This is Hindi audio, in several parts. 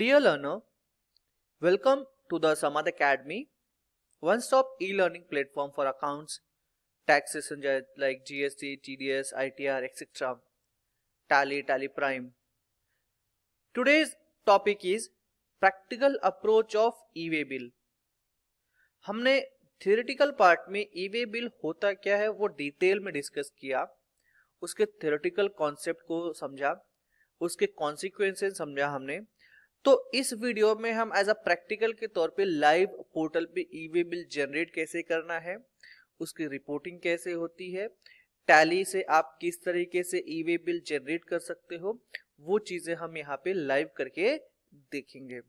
Dear learner, welcome to the Samad Academy, one-stop e-learning platform for accounts, taxes like GST, TDS, ITR, etc. Tally, Tally Prime. Today's topic is practical approach of e-way bill. हमने theoretical part में e-way bill होता क्या है वो detail में discuss किया उसके theoretical concept को समझा उसके consequences समझा हमने तो इस वीडियो में हम एज अ प्रैक्टिकल के तौर पे लाइव पोर्टल पे ई वे बिल जनरेट कैसे करना है उसकी रिपोर्टिंग कैसे होती है टैली से आप किस तरीके से ई वे बिल जनरेट कर सकते हो वो चीजें हम यहाँ पे लाइव करके देखेंगे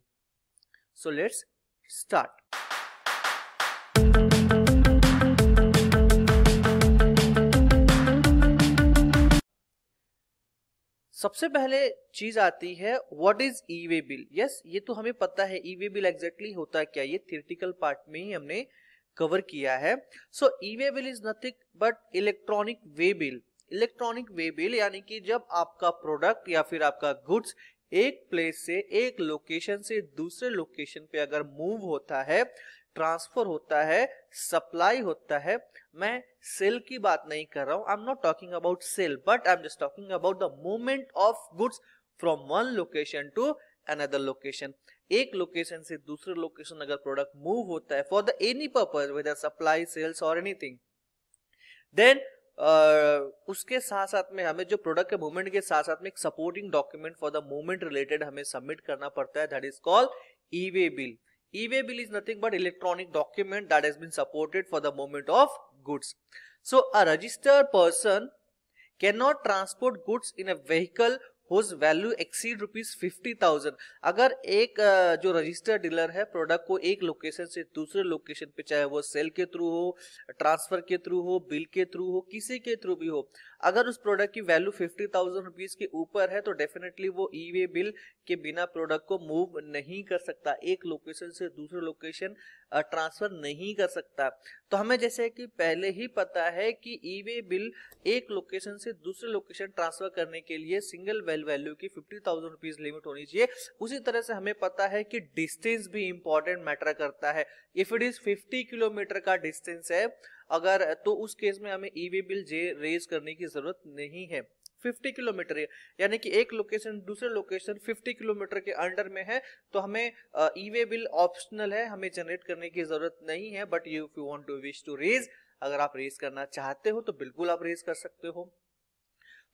सो लेट्स स्टार्ट सबसे पहले चीज आती है what is e way bill yes ये तो हमें पता है ई वे बिल एग्जैक्टली होता क्या ये थियटिकल पार्ट में ही हमने कवर किया है so e way bill is nothing but electronic way bill electronic way bill यानी कि जब आपका प्रोडक्ट या फिर आपका गुड्स एक प्लेस से एक लोकेशन से दूसरे लोकेशन पे अगर मूव होता है ट्रांसफर होता है सप्लाई होता है मैं सेल की बात नहीं कर रहा हूं I am not talking about sale but I am just talking about the movement of goods from one location to another location एक लोकेशन से दूसरे लोकेशन अगर प्रोडक्ट मूव होता है for the any purpose whether supply sales और एनीथिंग देन उसके साथ साथ में हमें जो प्रोडक्ट के मूवमेंट के साथ साथ में एक supporting document for the movement related हमें सबमिट करना पड़ता है that is called e way bill eBay bill is nothing but electronic document that has been supported for the movement of goods. So a registered person cannot transport goods in a vehicle whose value exceed rupees 50,000. Thousand अगर एक जो रजिस्टर्ड डीलर है प्रोडक्ट को एक लोकेशन से दूसरे लोकेशन पे चाहे वो सेल के थ्रू हो ट्रांसफर के थ्रू हो बिल के थ्रू हो किसी के थ्रू भी हो अगर उस प्रोडक्ट की वैल्यू फिफ्टी थाउजेंड रुपीज के ऊपर है तो डेफिनेटली वो ई वे बिल के बिना प्रोडक्ट को मूव नहीं कर सकता एक लोकेशन से दूसरे लोकेशन ट्रांसफर नहीं कर सकता तो हमें जैसे कि पहले ही पता है कि ई वे बिल एक लोकेशन से दूसरे लोकेशन ट्रांसफर करने के लिए सिंगल वेल वैल्यू की फिफ्टी थाउजेंड रुपीज लिमिट होनी चाहिए उसी तरह से हमें पता है कि डिस्टेंस भी इंपॉर्टेंट मैटर करता है if it is fifty kilometre का डिस्टेंस है अगर तो उस केस में हमें ई e वे बिल जे रेज करने की जरूरत नहीं है 50 किलोमीटर यानी कि एक लोकेशन दूसरे लोकेशन 50 किलोमीटर के अंडर में है तो हमें e way e bill optional है हमें जनरेट करने की जरूरत नहीं है but you you want to wish to raise अगर आप रेज करना चाहते हो तो बिल्कुल आप रेज कर सकते हो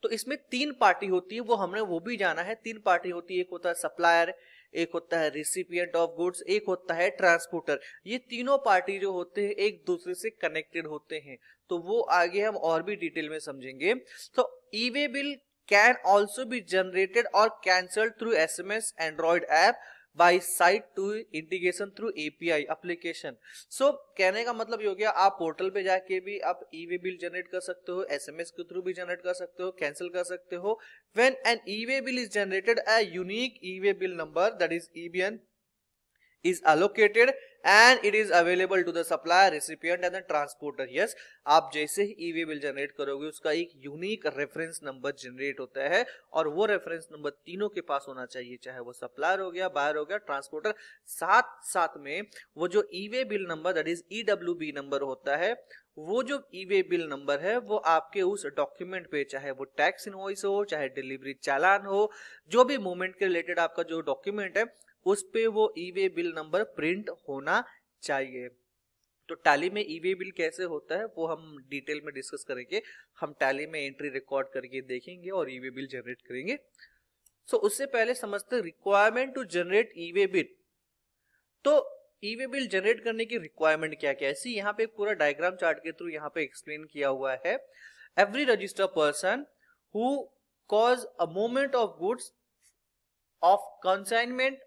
तो इसमें तीन पार्टी होती है वो हमने वो भी जाना है तीन पार्टी होती है एक होता है सप्लायर एक होता है रिसिपियंट ऑफ गुड्स एक होता है ट्रांसपोर्टर ये तीनों पार्टी जो होते हैं एक दूसरे से कनेक्टेड होते हैं तो वो आगे हम और भी डिटेल में समझेंगे तो e way bill can also be generated और cancelled through S M S android app by site to integration through API application so कहने का मतलब ये हो गया आप पोर्टल पे जाके भी आप वे बिल जनरेट कर सकते हो एस एम एस के थ्रू भी जनरेट कर सकते हो कैंसिल कर सकते हो when an e way bill is generated a unique e way bill number that is an is allocated and it is available to the supplier recipient and the transporter yes आप जैसे ही ई वे बिल जनरेट करोगे उसका एक यूनिक रेफरेंस नंबर जनरेट होता है और वो रेफरेंस नंबर तीनों के पास होना चाहिए चाहे वो सप्लायर हो गया बायर हो गया ट्रांसपोर्टर साथ साथ में वो जो e way bill number that is e W B number होता है वो जो ई वे बिल नंबर है वो आपके उस डॉक्यूमेंट पे चाहे वो टैक्स इनवॉइस हो चाहे डिलीवरी चालान हो जो भी मूवमेंट के रिलेटेड आपका जो डॉक्यूमेंट है उस पे वो e way bill number print होना चाहिए तो टैली में ई वे बिल कैसे होता है वो हम डिटेल में डिस्कस करेंगे हम टैली में एंट्री रिकॉर्ड करके देखेंगे और ई वे बिल जनरेट करेंगे सो so, उससे पहले समझते requirement to generate e way bill तो ई वे बिल जनरेट करने की रिक्वायरमेंट क्या क्या है यहाँ पे पूरा डायग्राम चार्ट के थ्रू यहाँ पे एक्सप्लेन किया हुआ है every register person who cause a movement of goods of consignment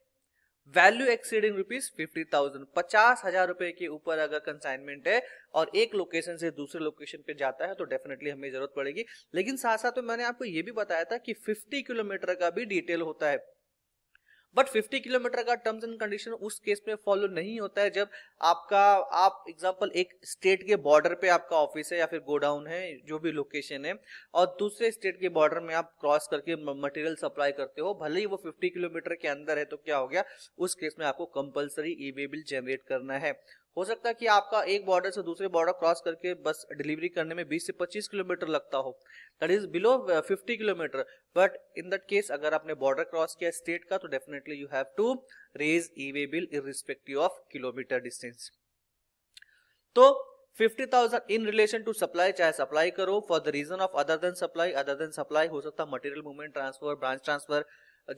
value exceeding rupees fifty thousand पचास हजार रुपए के ऊपर अगर कंसाइनमेंट है और एक लोकेशन से दूसरे लोकेशन पे जाता है तो डेफिनेटली हमें जरूरत पड़ेगी लेकिन साथ साथ में मैंने आपको ये भी बताया था कि फिफ्टी किलोमीटर का भी डिटेल होता है बट 50 किलोमीटर का टर्म्स एंड कंडीशन उस केस में फॉलो नहीं होता है जब आपका आप एग्जांपल एक स्टेट के बॉर्डर पे आपका ऑफिस है या फिर गोडाउन है जो भी लोकेशन है और दूसरे स्टेट के बॉर्डर में आप क्रॉस करके मटेरियल सप्लाई करते हो भले ही वो 50 किलोमीटर के अंदर है तो क्या हो गया उस केस में आपको कंपल्सरी ई बिल जनरेट करना है हो सकता है कि आपका एक बॉर्डर से दूसरे बॉर्डर क्रॉस करके बस डिलीवरी करने में 20 से 25 किलोमीटर लगता हो that is below 50 kilometre but in that case अगर आपने बॉर्डर क्रॉस किया स्टेट का तो definitely you have to raise e way bill respective of kilometre distance तो 50,000 इन रिलेशन टू सप्लाई चाहे सप्लाई करो for the reason of other than supply other than supply हो सकता है material movement transfer branch transfer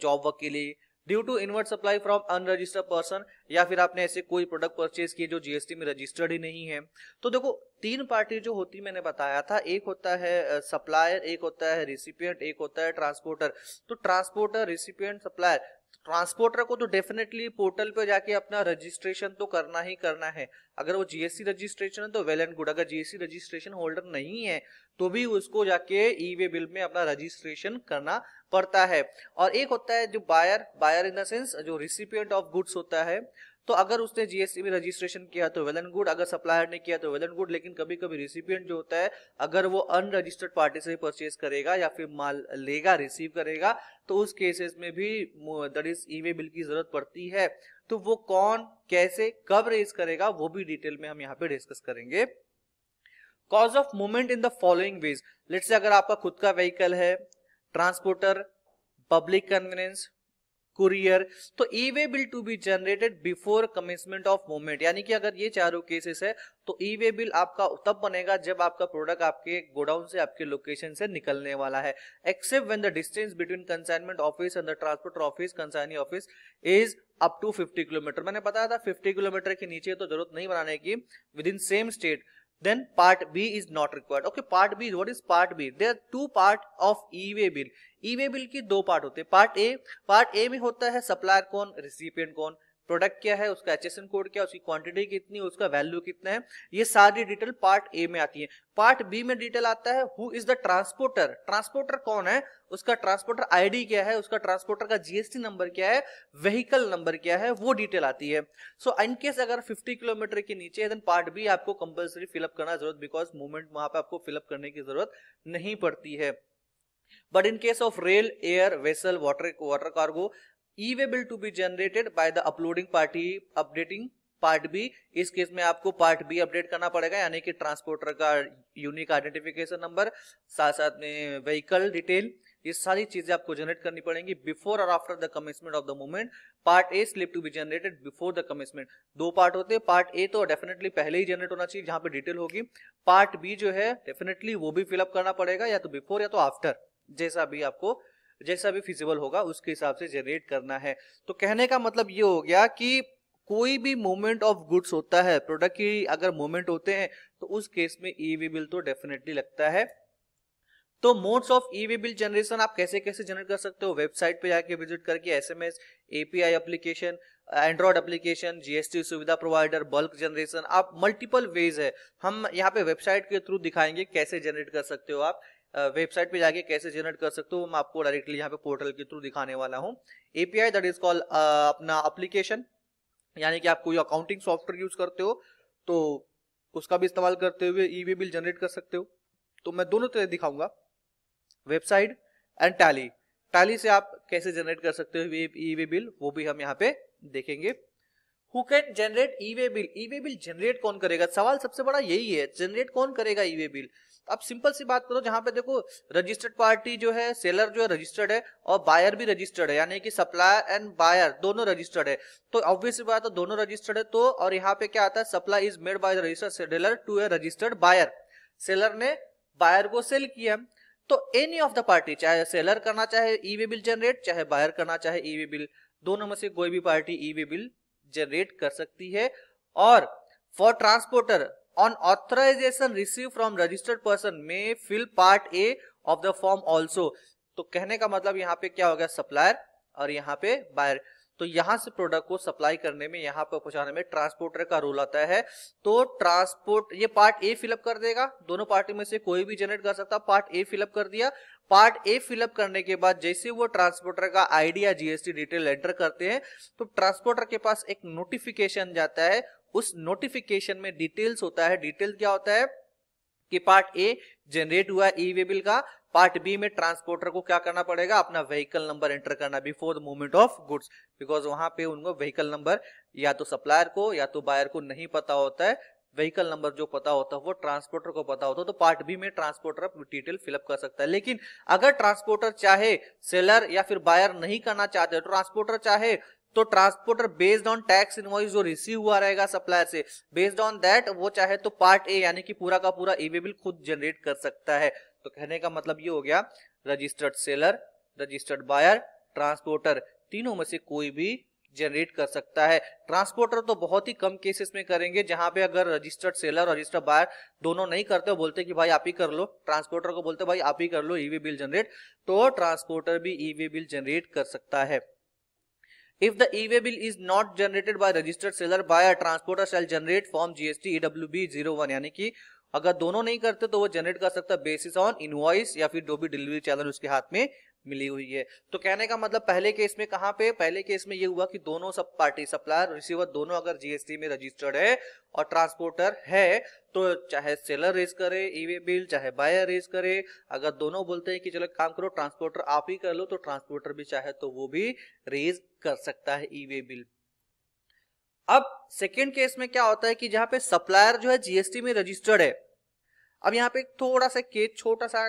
job work के लिए due to inward supply from unregistered person या फिर आपने ऐसे कोई प्रोडक्ट परचेज किए जो जीएसटी में रजिस्टर्ड ही नहीं है तो देखो तीन पार्टी जो होती मैंने बताया था एक होता है सप्लायर एक होता है रिसिपियंट एक होता है ट्रांसपोर्टर तो ट्रांसपोर्टर रिसिपियंट सप्लायर ट्रांसपोर्टर को तो डेफिनेटली पोर्टल पर जाके अपना रजिस्ट्रेशन तो करना ही करना है अगर वो जीएससी रजिस्ट्रेशन है तो वेल एंड गुड अगर जीएससी रजिस्ट्रेशन होल्डर नहीं है तो भी उसको जाके ई वे बिल में अपना रजिस्ट्रेशन करना पड़ता है और एक होता है जो buyer buyer in the sense जो रिसिपियंट ऑफ गुड्स होता है तो अगर उसने जीएसटी में रजिस्ट्रेशन किया तो वेल एंड गुड अगर सप्लायर ने किया तो वेल एंड गुड लेकिन कभी कभी रिसिपियंट जो होता है अगर वो अनरजिस्टर्ड पार्टी से परचेज करेगा या फिर माल लेगा रिसीव करेगा तो उस केसेस में भी that is e way bill की जरूरत पड़ती है तो वो कौन कैसे कब रेज करेगा वो भी डिटेल में हम यहाँ पे डिस्कस करेंगे cause of movement in the following ways let से अगर आपका खुद का व्हीकल है ट्रांसपोर्टर पब्लिक कन्वीनियंस कुरियर तो e way bill to be generated before commencement of movement यानी कि अगर ये चारों केसेस है तो ई वे बिल आपका तब बनेगा जब आपका प्रोडक्ट आपके गोडाउन से आपके लोकेशन से निकलने वाला है except when the distance between consignment office and the transport office consignee office is up to 50 kilometre मैंने बताया था 50 किलोमीटर के नीचे तो जरूरत नहीं बनाने की within same state then part B is not required. Okay, part B, what is part B? There are two part of e-way bill. e-way bill ki do part hote हैं पार्ट ए पार्ट ए में होता है सप्लायर कौन रिसिपियंट कौन प्रोडक्ट क्या है उसका एचएसएन कोड क्या उसकी क्वांटिटी कितनी उसका वैल्यू कितना है ये सारी डिटेल पार्ट ए में आती है पार्ट बी में डिटेल आता है who is the transporter transporter कौन है उसका ट्रांसपोर्टर आईडी क्या है उसका ट्रांसपोर्टर का जीएसटी नंबर क्या है व्हीकल नंबर क्या है वो डिटेल आती है सो so, इनकेस अगर 50 किलोमीटर के नीचे देन पार्ट बी आपको कंपल्सरी फिलअप करना जरूरत बिकॉज मूवमेंट वहां पर आपको फिलअप करने की जरूरत नहीं पड़ती है but in case of rail air vessel water water cargo e way bill to be generated by the uploading party updating part B इस केस में आपको पार्ट बी अपडेट करना पड़ेगा यानी कि ट्रांसपोर्टर का यूनिक आइडेंटिफिकेशन नंबर साथ साथ में व्हीकल डिटेल ये सारी चीजें आपको जनरेट करनी पड़ेंगी बिफोर और after the commencement of the movement part A slip to be generated before the commencement दो पार्ट होते हैं पार्ट ए तो डेफिनेटली पहले ही जनरेट होना चाहिए जहां पे डिटेल होगी पार्ट बी जो है डेफिनेटली वो भी फिलअप करना पड़ेगा या तो बिफोर या तो आफ्टर जैसा भी आपको जैसा भी फिजिबल होगा उसके हिसाब से जनरेट करना है तो कहने का मतलब ये हो गया कि कोई भी मूवमेंट ऑफ गुड्स होता है प्रोडक्ट की अगर मूवमेंट होते हैं तो उस केस में ईवी e बिल तो डेफिनेटली लगता है तो modes of e way bill generation आप कैसे कैसे जनरेट कर सकते हो वेबसाइट पे जाके विजिट करके SMS API application android application GST Suvidha provider bulk generation आप मल्टीपल वेज है हम यहाँ पे वेबसाइट के थ्रू दिखाएंगे कैसे जनरेट कर सकते हो आप वेबसाइट पे जाके कैसे जनरेट कर सकते हो मैं आपको डायरेक्टली यहाँ पे पोर्टल के थ्रू दिखाने वाला हूँ एपीआई दैट इज कॉल अपना अप्लीकेशन यानी कि आप कोई अकाउंटिंग सॉफ्टवेयर यूज करते हो तो उसका भी इस्तेमाल करते हुए ई वे बिल जनरेट कर सकते हो तो मैं दोनों तरह दिखाऊंगा वेबसाइट एंड टैली टैली से आप कैसे जनरेट कर सकते हो ई वे बिल वो भी हम यहाँ पे देखेंगे who can generate e way bill e way bill generate कौन करेगा सवाल सबसे बड़ा यही है जनरेट कौन करेगा ई वे बिल अब सिंपल सी बात करो जहां पे देखो रजिस्टर्ड पार्टी जो है सेलर जो है रजिस्टर्ड है और बायर भी रजिस्टर्ड है यानी कि सप्लायर एंड बायर दोनों रजिस्टर्ड है तो ऑब्वियस बात है दोनों रजिस्टर्ड है तो और यहाँ पे क्या आता है supply is made by registered seller to a registered buyer seller ने बायर को सेल किया तो एनी ऑफ द पार्टी चाहे सेलर करना चाहे ई वे बिल जनरेट चाहे बायर करना चाहे ई वे बिल दोनों में से कोई भी party e way bill generate कर सकती है और for transporter on authorization received from registered person may fill part A of the form also तो कहने का मतलब यहाँ पे क्या हो गया सप्लायर और यहाँ पे बायर तो यहाँ से प्रोडक्ट को सप्लाई करने में यहाँ पर पहुंचाने में ट्रांसपोर्टर का रोल आता है तो ट्रांसपोर्ट ये पार्ट ए फिलअप कर देगा दोनों पार्टी में से कोई भी जनरेट कर सकता पार्ट ए फिलअप कर दिया पार्ट ए फिलअप करने के बाद जैसे वो ट्रांसपोर्टर का आईडी या जीएसटी डिटेल एंटर करते हैं तो ट्रांसपोर्टर के पास एक नोटिफिकेशन जाता है उस नोटिफिकेशन में डिटेल्स होता है डिटेल क्या होता है कि पार्ट ए जनरेट हुआ ई वे बिल का पार्ट बी में ट्रांसपोर्टर को क्या करना पड़ेगा अपना व्हीकल नंबर एंटर करना before the movement of goods because वहां पे उनको व्हीकल नंबर या तो सप्लायर को या तो बायर को नहीं पता होता है व्हीकल नंबर जो पता होता है वो ट्रांसपोर्टर को पता होता है तो पार्ट बी में ट्रांसपोर्टर डिटेल फिलअप कर सकता है लेकिन अगर ट्रांसपोर्टर चाहे सेलर या फिर बायर नहीं करना चाहते ट्रांसपोर्टर तो चाहे तो transporter based on tax invoice जो रिसीव हुआ रहेगा सप्लायर से बेस्ड ऑन दैट वो चाहे तो पार्ट ए यानी कि पूरा का पूरा ईवे बिल खुद जनरेट कर सकता है तो कहने का मतलब ये हो गया registered seller registered buyer transporter तीनों में से कोई भी जनरेट कर सकता है ट्रांसपोर्टर तो बहुत ही कम केसेस में करेंगे जहां पे अगर रजिस्टर्ड सेलर और रजिस्टर्ड बायर दोनों नहीं करते बोलते कि भाई आप ही कर लो ट्रांसपोर्टर को बोलते भाई आप ही कर लो ईवी बिल जनरेट तो ट्रांसपोर्टर भी ईवी बिल जनरेट कर सकता है If the e-way bill is not generated by registered seller, buyer transporter shall generate form GST EWB 01 यानी कि अगर दोनों नहीं करते तो वो जनरेट कर सकता बेसिस ऑन इनवॉइस या फिर जो भी डिलीवरी चैनल उसके हाथ में मिली हुई है तो कहने का मतलब पहले केस में कहां पे पहले केस में ये हुआ कि दोनों सब पार्टी सप्लायर रिसीवर दोनों अगर जीएसटी में रजिस्टर्ड है और ट्रांसपोर्टर है तो चाहे सेलर रेज करे ईवे e बिल चाहे बायर रेज करे अगर दोनों बोलते हैं कि चलो काम करो ट्रांसपोर्टर आप ही कर लो तो ट्रांसपोर्टर भी चाहे तो वो भी रेज कर सकता है ईवे e बिल अब सेकेंड केस में क्या होता है कि जहां पे सप्लायर जो है जीएसटी में रजिस्टर्ड है अब यहाँ पे थोड़ा सा केस छोटा सा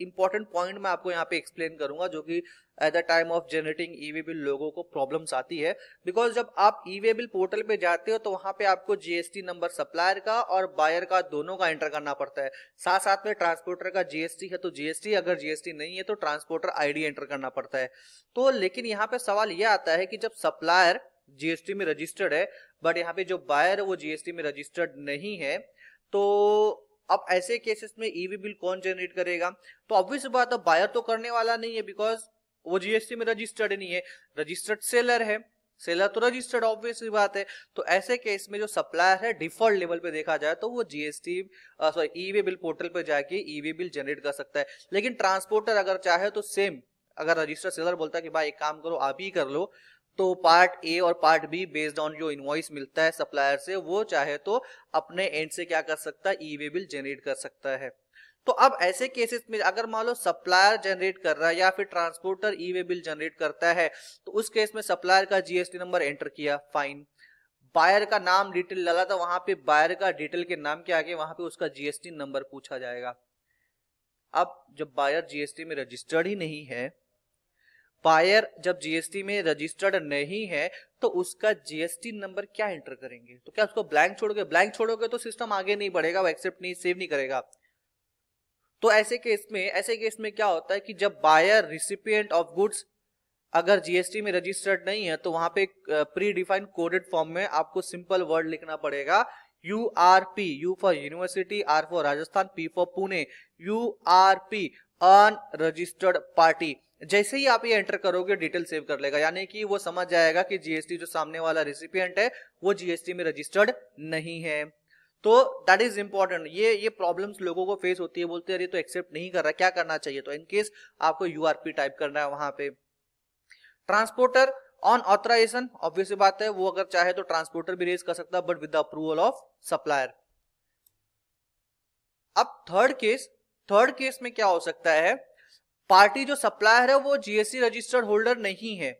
इंपॉर्टेंट uh, पॉइंट मैं आपको यहाँ पे एक्सप्लेन करूंगा जो कि at the time of generating e bill लोगों को प्रॉब्लम्स आती है बिकॉज जब आप ई वे बिल पोर्टल पे जाते हो तो वहां पे आपको जीएसटी नंबर सप्लायर का और बायर का दोनों का एंटर करना पड़ता है साथ साथ में ट्रांसपोर्टर का जीएसटी है तो जीएसटी अगर जीएसटी नहीं है तो ट्रांसपोर्टर आईडी एंटर करना पड़ता है तो लेकिन यहाँ पे सवाल यह आता है कि जब सप्लायर जीएसटी में रजिस्टर्ड है बट यहाँ पे जो बायर है वो जीएसटी में रजिस्टर्ड नहीं है तो अब ऐसे केसेस में ईवी e बिल कौन जनरेट करेगा तो ऑब्वियस बात है बायर तो करने वाला नहीं है बिकॉज वो जीएसटी में रजिस्टर्ड नहीं है रजिस्टर्ड सेलर है सेलर तो रजिस्टर्ड ऑब्वियसली बात है तो ऐसे केस में जो सप्लायर है डिफॉल्ट लेवल पे देखा जाए तो वो GST sorry e way bill portal पे जाके ईवे बिल जनरेट कर सकता है लेकिन ट्रांसपोर्टर अगर चाहे तो सेम अगर रजिस्टर्ड सेलर बोलता है कि भाई एक काम करो आप ही कर लो तो पार्ट ए और पार्ट बी बेस्ड ऑन जो इनवॉइस मिलता है सप्लायर से वो चाहे तो अपने एंड से क्या कर सकता है ई वे बिल जनरेट कर सकता है तो अब ऐसे केसेस में अगर मान लो सप्लायर जनरेट कर रहा है या फिर transporter e way bill generate करता है तो उस केस में सप्लायर का जीएसटी नंबर एंटर किया फाइन बायर का नाम डिटेल डाला था वहां पे बायर का डिटेल के नाम के आगे वहां पे उसका जीएसटी नंबर पूछा जाएगा अब जब बायर जीएसटी में रजिस्टर्ड ही नहीं है बायर जब जीएसटी में रजिस्टर्ड नहीं है तो उसका जीएसटी नंबर क्या एंटर करेंगे तो क्या उसको ब्लैंक छोड़ोगे ब्लैंक छोड़ोगे तो सिस्टम आगे नहीं बढ़ेगा वो एक्सेप्ट नहीं सेव नहीं करेगा तो ऐसे केस में ऐसे केस में क्या होता है कि जब बायर रिसिपियंट ऑफ गुड्स अगर जीएसटी में रजिस्टर्ड नहीं है तो वहां पे प्री डिफाइंड कोडेड फॉर्म में आपको सिंपल वर्ड लिखना पड़ेगा U R P U for university R for Rajasthan P for Pune U R P unregistered party जैसे ही आप ये एंटर करोगे डिटेल सेव कर लेगा यानी कि वो समझ जाएगा कि जीएसटी जो सामने वाला रेसिपियंट है वो जीएसटी में रजिस्टर्ड नहीं है तो दैट इज इंपॉर्टेंट ये ये प्रॉब्लम्स लोगों को फेस होती है बोलते अरे तो एक्सेप्ट नहीं कर रहा क्या करना चाहिए तो इनकेस आपको यूआरपी टाइप करना है वहां पे ट्रांसपोर्टर ऑन ऑथराइजेशन ऑब्वियस बात है वो अगर चाहे तो ट्रांसपोर्टर भी रेज कर सकता है but with approval of supplier अब थर्ड केस थर्ड केस में क्या हो सकता है पार्टी जो सप्लायर है वो जीएसटी रजिस्टर्ड होल्डर नहीं है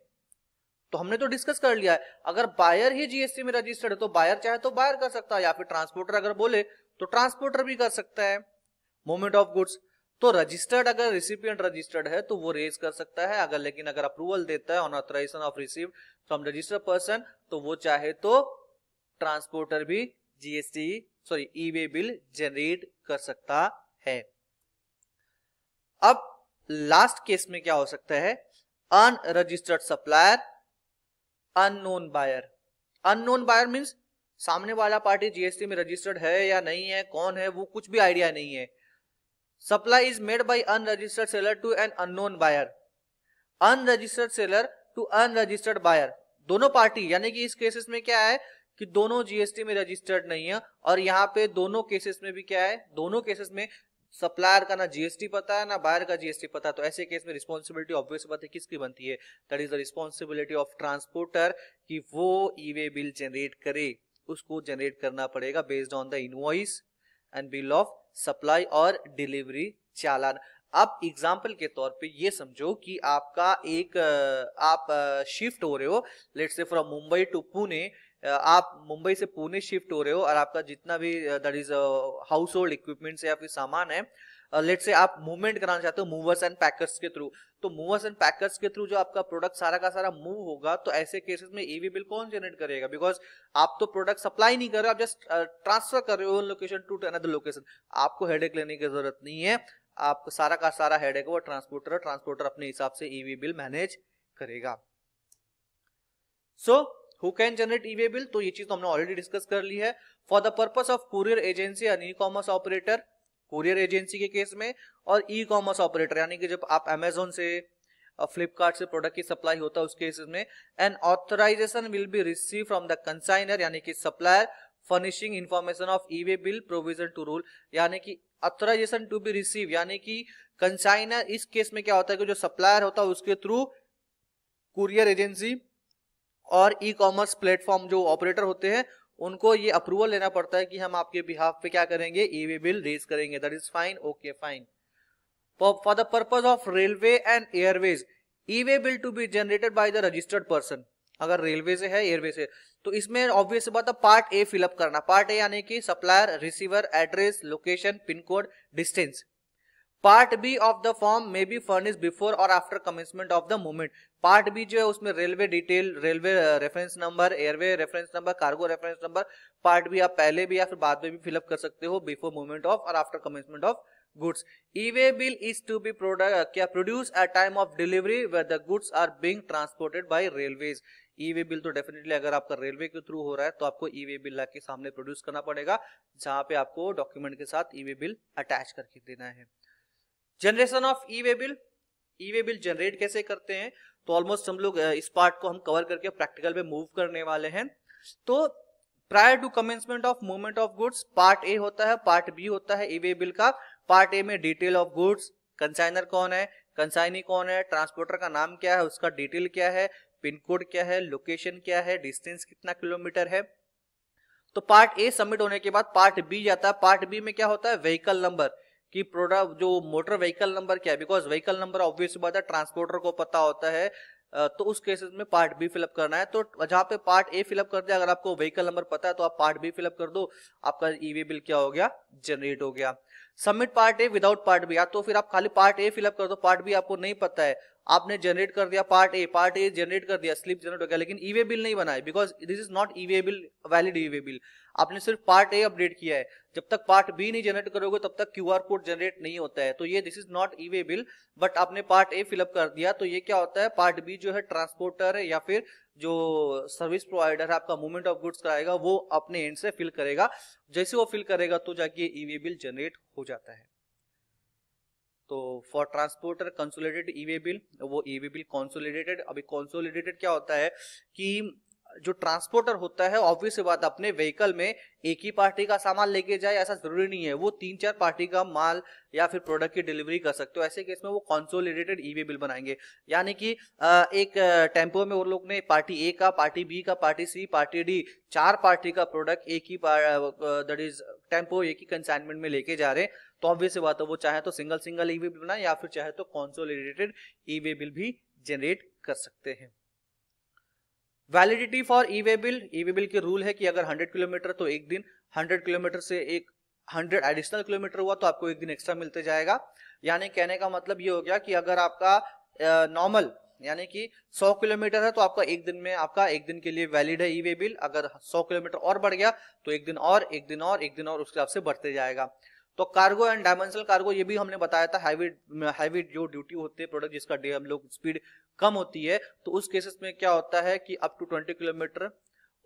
तो हमने तो डिस्कस कर लिया है अगर बायर ही जीएसटी में रजिस्टर्ड है तो बायर चाहे तो बायर कर सकता है या फिर ट्रांसपोर्टर अगर बोले तो ट्रांसपोर्टर भी कर सकता है मूवमेंट ऑफ गुड्स तो रजिस्टर्ड अगर रिसिपियंट रजिस्टर्ड है तो वो रेज कर सकता है अगर लेकिन अगर अप्रूवल देता है on authorisation of receive from registered person तो वो चाहे तो ट्रांसपोर्टर भी GST sorry e way bill generate कर सकता है अब लास्ट केस में क्या हो सकता है unregistered supplier unknown buyer unknown buyer means सामने वाला पार्टी जीएसटी में रजिस्टर्ड है या नहीं है कौन है वो कुछ भी आइडिया नहीं है supply is made by unregistered seller to an unknown buyer unregistered seller to unregistered buyer दोनों पार्टी यानी कि इस केसेस में क्या है कि दोनों जीएसटी में रजिस्टर्ड नहीं है और यहाँ पे दोनों केसेस में भी क्या है दोनों केसेस में सप्लायर का ना जीएसटी पता है ना बायर का जीएसटी पता है तो ऐसे केस में रिस्पॉन्सिबिलिटी ऑब्वियस बात है किसकी बनती है that is the responsibility of transporter कि वो ई वे बिल जनरेट करे उसको जनरेट करना पड़ेगा based on the invoice and bill of supply और डिलीवरी चालान आप एग्जाम्पल के तौर पे ये समझो कि आपका एक आप शिफ्ट uh, हो रहे हो लेट से फ्रॉम मुंबई टू पुणे आप मुंबई से पुणे शिफ्ट हो रहे हो और आपका जितना भी that is household equipment या फिर सामान है लेट uh, से आप मूवमेंट कराना चाहते हो मूवर्स एंड पैकर्स के थ्रू तो मूवर्स एंड पैकर्स के थ्रू जो आपका प्रोडक्ट सारा का सारा मूव होगा तो ऐसे केसेस में ईवी बिल कौन जनरेट करेगा बिकॉज आप तो प्रोडक्ट सप्लाई नहीं कर रहे हो आप जस्ट ट्रांसफर कर रहे हो लोकेशन टू अनदर लोकेशन आपको हेडेक लेने की जरूरत नहीं है आप सारा का सारा हेडेक वो ट्रांसपोर्टर ट्रांसपोर्टर अपने हिसाब से ईवी बिल मैनेज करेगा so so, who can generate e way bill तो ये चीज तो हमने ऑलरेडी डिस्कस कर ली है for the purpose of courier agency and e commerce operator courier agency के केस में और ई कॉमर्स ऑपरेटर यानी कि जब आप अमेजोन से फ्लिपकार्ट uh, से प्रोडक्ट की सप्लाई होता है उस केस में and authorisation will be receive from the consignor यानी कि supplier furnishing information of e way bill provision to rule यानी कि ऑथराइजेशन टू बी रिसीव यानी कि कंसाइनर इस केस में क्या होता है कि जो सप्लायर होता है उसके थ्रू कुरियर एजेंसी और ई कॉमर्स प्लेटफॉर्म जो ऑपरेटर होते हैं उनको ये अप्रूवल लेना पड़ता है कि हम आपके बिहाफ पे क्या करेंगे ई वे बिल रेज करेंगे that is fine okay fine for the purpose of railway and airways e way bill to be generated by the registered person अगर रेलवे से है एयरवे से तो इसमें ऑब्वियस बात है पार्ट ए फिलअप करना पार्ट ए यानी कि supplier receiver address location pin code distance part B of the form may be furnish before और after commencement of the movement part B जो है उसमें railway detail railway reference number airway reference number cargo reference number part B आप पहले भी या फिर बाद में भी फिलअप कर सकते हो बिफोर मूवमेंट ऑफ और after commencement of goods e way bill is to be product क्या produce at time of delivery where the goods are being transported by railways e way bill तो डेफिनेटली अगर आपका रेलवे के थ्रू हो रहा है तो आपको ई-वे बिल ला के सामने प्रोड्यूस करना पड़ेगा जहां पे आपको डॉक्यूमेंट के साथ ई-वे बिल अटैच करके देना है generation of e way bill e way bill generate कैसे करते हैं तो ऑलमोस्ट हम लोग इस पार्ट को हम कवर करके प्रैक्टिकल में मूव करने वाले हैं तो prior to commencement of movement of goods part A होता है पार्ट बी होता है ई वे बिल का पार्ट ए में डिटेल ऑफ गुड्स कंसाइनर कौन है कंसाइनी कौन है ट्रांसपोर्टर का नाम क्या है उसका डिटेल क्या है पिन कोड क्या है लोकेशन क्या है डिस्टेंस कितना किलोमीटर है तो पार्ट ए सबमिट होने के बाद पार्ट बी जाता है पार्ट बी में क्या होता है व्हीकल नंबर कि प्रोडक्ट जो मोटर व्हीकल नंबर क्या है बिकॉज व्हीकल नंबर ऑब्वियस बात है ट्रांसपोर्टर को पता होता है तो उस केसेस में पार्ट बी फिलअप करना है तो जहां पे पार्ट ए फिलअप कर दिया अगर आपको व्हीकल नंबर पता है तो आप पार्ट बी फिलअप कर दो आपका ईवी e बिल क्या हो गया जनरेट हो गया submit part A without part B या तो फिर आप खाली पार्ट ए फिलअप कर दो पार्ट बी आपको नहीं पता है आपने जनरेट कर दिया part A part A generate कर दिया स्लिप जनरेट हो गया लेकिन ईवे e बिल नहीं बनाए because this is not e way bill valid e way bill आपने सिर्फ पार्ट ए अपडेट किया है जब तक पार्ट बी नहीं जनरेट करोगे तब तक क्यू आर कोड जनरेट नहीं होता है तो ये this is not e way bill but आपने पार्ट ए फिलअप कर दिया तो ये क्या होता है पार्ट बी जो है ट्रांसपोर्टर है या फिर जो सर्विस प्रोवाइडर है आपका मूवमेंट ऑफ गुड्स कराएगा वो अपने एंड से फिल करेगा जैसे वो फिल करेगा तो जाके ईवे बिल जनरेट हो जाता है तो for transporter consolidated e way bill वो ईवे बिल कंसोलिडेटेड अभी कंसोलिडेटेड क्या होता है कि जो ट्रांसपोर्टर होता है ऑब्वियस बात अपने व्हीकल में एक ही पार्टी का सामान लेके जाए ऐसा जरूरी नहीं है वो तीन चार पार्टी का माल या फिर प्रोडक्ट की डिलीवरी कर सकते हो ऐसे केस में वो कंसोलिडेटेड ई बिल बनाएंगे यानी कि एक टेम्पो में वो लोग ने पार्टी ए का पार्टी बी का पार्टी सी पार्टी डी चार पार्टी का प्रोडक्ट एक ही दैट इज टाइम टेम्पो एक ही कंसाइनमेंट में लेके जा रहे हैं तो ऑब्वियस बात है वो चाहे तो सिंगल सिंगल ई बिल बनाए या फिर चाहे तो कॉन्सोलिडेटेड ई वे बिल भी जनरेट कर सकते हैं validity for e way bill e e way bill के रूल है कि अगर 100 किलोमीटर तो एक दिन 100 किलोमीटर से एक 100 एडिशनल किलोमीटर हुआ तो आपको एक दिन एक्स्ट्रा मिलते जाएगा यानी कहने का मतलब ये हो गया कि अगर आपका नॉर्मल uh, यानी कि 100 किलोमीटर है तो आपका एक दिन में आपका एक दिन के लिए वैलिड है ई वे बिल अगर 100 किलोमीटर और बढ़ गया तो एक दिन और एक दिन और एक दिन और उसके हिसाब से बढ़ते जाएगा तो कार्गो एंड डायमेंशनल कार्गो ये भी हमने बताया था हैवी हैवी जो ड्यूटी होती है प्रोडक्ट जिसका हम लोग स्पीड कम होती है तो उस केसेस में क्या होता है कि up to twenty kilometre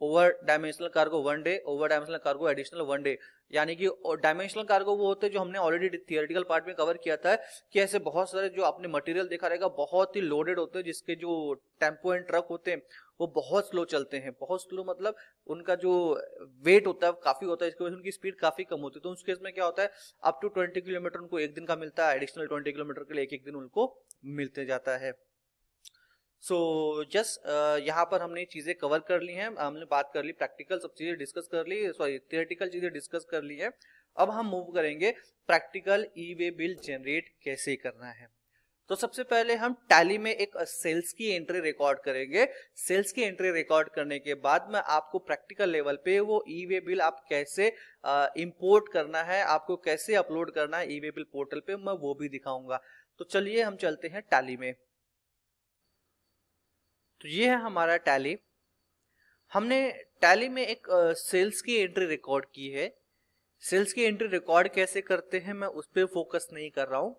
over dimensional cargo one day over dimensional cargo additional one day यानी कि डायमेंशनल कार्गो वो होते हैं जो हमने ऑलरेडी थियोरिटिकल पार्ट में कवर किया था कि ऐसे बहुत सारे जो आपने मटेरियल देखा रहेगा बहुत ही लोडेड होते हैं जिसके जो टेम्पो एंड ट्रक होते हैं वो बहुत स्लो चलते हैं बहुत स्लो मतलब उनका जो वेट होता है काफी होता है इसकी वजह से उनकी स्पीड काफी कम होती है तो उस केस में क्या होता है अप टू ट्वेंटी किलोमीटर उनको एक दिन का मिलता है एडिशनल ट्वेंटी किलोमीटर के लिए एक एक दिन उनको मिलते जाता है सो जस्ट uh, यहाँ पर हमने चीज़ें कवर कर ली हैं हमने बात कर ली प्रैक्टिकल सब चीज़ें डिस्कस कर ली सॉरी थियोरेटिकल चीज़ें डिस्कस कर ली है अब हम मूव करेंगे practical e way bill generate कैसे करना है तो सबसे पहले हम टैली में एक सेल्स uh, की एंट्री रिकॉर्ड करेंगे सेल्स की एंट्री रिकॉर्ड करने के बाद में आपको प्रैक्टिकल लेवल पे वो ई वे बिल आप कैसे इंपोर्ट uh, करना है आपको कैसे अपलोड करना है ई वे बिल पोर्टल पे मैं वो भी दिखाऊंगा तो चलिए हम चलते हैं टैली में तो ये है हमारा टैली हमने टैली में एक सेल्स की एंट्री रिकॉर्ड की है सेल्स की एंट्री रिकॉर्ड कैसे करते हैं मैं उस पर फोकस नहीं कर रहा हूँ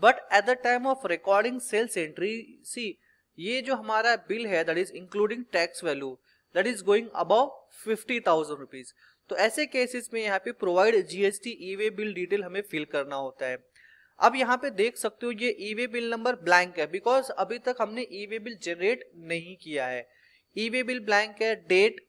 but at the time of recording sales entry see ये जो हमारा बिल है that is including tax value that is going about fifty thousand rupees तो ऐसे केसेस में यहाँ पे provide GST e way bill detail हमें फिल करना होता है अब यहाँ पे देख सकते हो ये e way bill number blank है बिकॉज अभी तक हमने ई वे बिल जनरेट नहीं किया है ई वे बिल ब्लैंक है डेट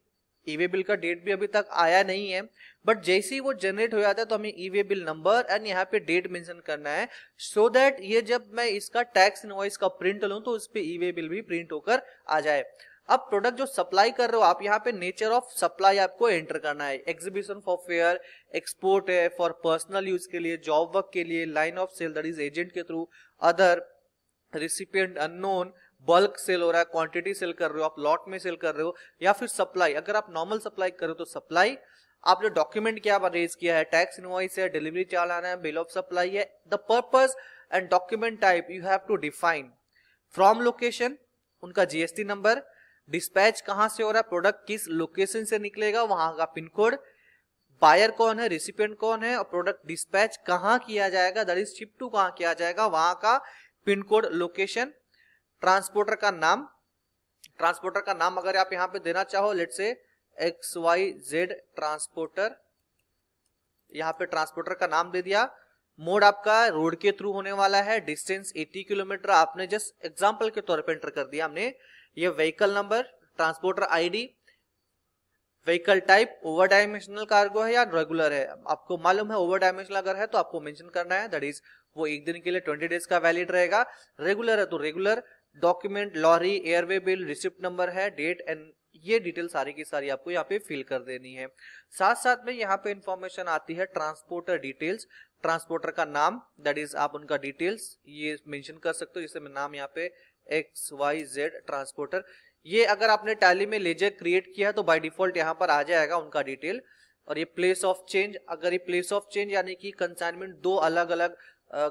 ई वे बिल का डेट भी अभी तक आया नहीं है बट जैसे ही वो जनरेट हो जाता है तो हमें e way bill number and यहाँ पे डेट मेंशन करना है सो so दैट ये जब मैं इसका टैक्स इनवॉइस का प्रिंट लूँ तो उस पर ई वे बिल भी प्रिंट होकर आ जाए अब प्रोडक्ट जो सप्लाई कर रहे हो आप यहाँ पे नेचर ऑफ सप्लाई आपको एंटर करना है एग्जीबिशन फॉर फेयर एक्सपोर्ट है फॉर पर्सनल यूज के लिए जॉब वर्क के लिए line of sale that is agent के through other recipient unknown bulk sale हो रहा है क्वांटिटी सेल कर रहे हो आप लॉट में सेल कर रहे हो या फिर सप्लाई अगर आप नॉर्मल सप्लाई करो तो सप्लाई आपने डॉक्यूमेंट क्या रेज किया है टैक्स इनवाइस है डिलीवरी आना है बिल ऑफ सप्लाई है the purpose and document type you have to define from location उनका जीएसटी नंबर डिस्पैच कहाँ से हो रहा है प्रोडक्ट किस लोकेशन से निकलेगा वहां का पिन कोड बायर कौन है रिसिपियंट कौन है और प्रोडक्ट डिस्पैच कहाँ किया जाएगा दैट इज शिप टू कहाँ किया जाएगा वहां का पिन कोड लोकेशन ट्रांसपोर्टर का नाम ट्रांसपोर्टर का नाम अगर आप यहाँ पे देना चाहो लेट से एक्स वाई जेड ट्रांसपोर्टर यहाँ पे ट्रांसपोर्टर का नाम दे दिया मोड आपका रोड के थ्रू होने वाला है डिस्टेंस 80 किलोमीटर आपने जस्ट एग्जाम्पल के तौर पर एंटर कर दिया हमने ये vehicle number transporter ID vehicle type over dimensional cargo है या रेगुलर है आपको मालूम है ओवर डायमेंशनल अगर है तो आपको मेंशन करना है दैट इज वो एक दिन के लिए ट्वेंटी डेज का वैलिड रहेगा रेगुलर है तो regular document lorry airway bill receipt number है डेट एंड ये डिटेल सारी की सारी आपको यहाँ पे फिल कर देनी है साथ साथ में यहाँ पे इंफॉर्मेशन आती है ट्रांसपोर्टर डिटेल्स ट्रांसपोर्टर का नाम दैट इज आप उनका डिटेल्स ये मेंशन कर सकते हो जिससे मैं नाम यहाँ पे एक्स वाई जेड ट्रांसपोर्टर ये अगर आपने टैली में लेजर क्रिएट किया तो बाय डिफॉल्ट यहाँ पर आ जाएगा उनका डिटेल और ये प्लेस ऑफ चेंज अगर ये प्लेस ऑफ चेंज यानी कि कंसाइनमेंट दो अलग अलग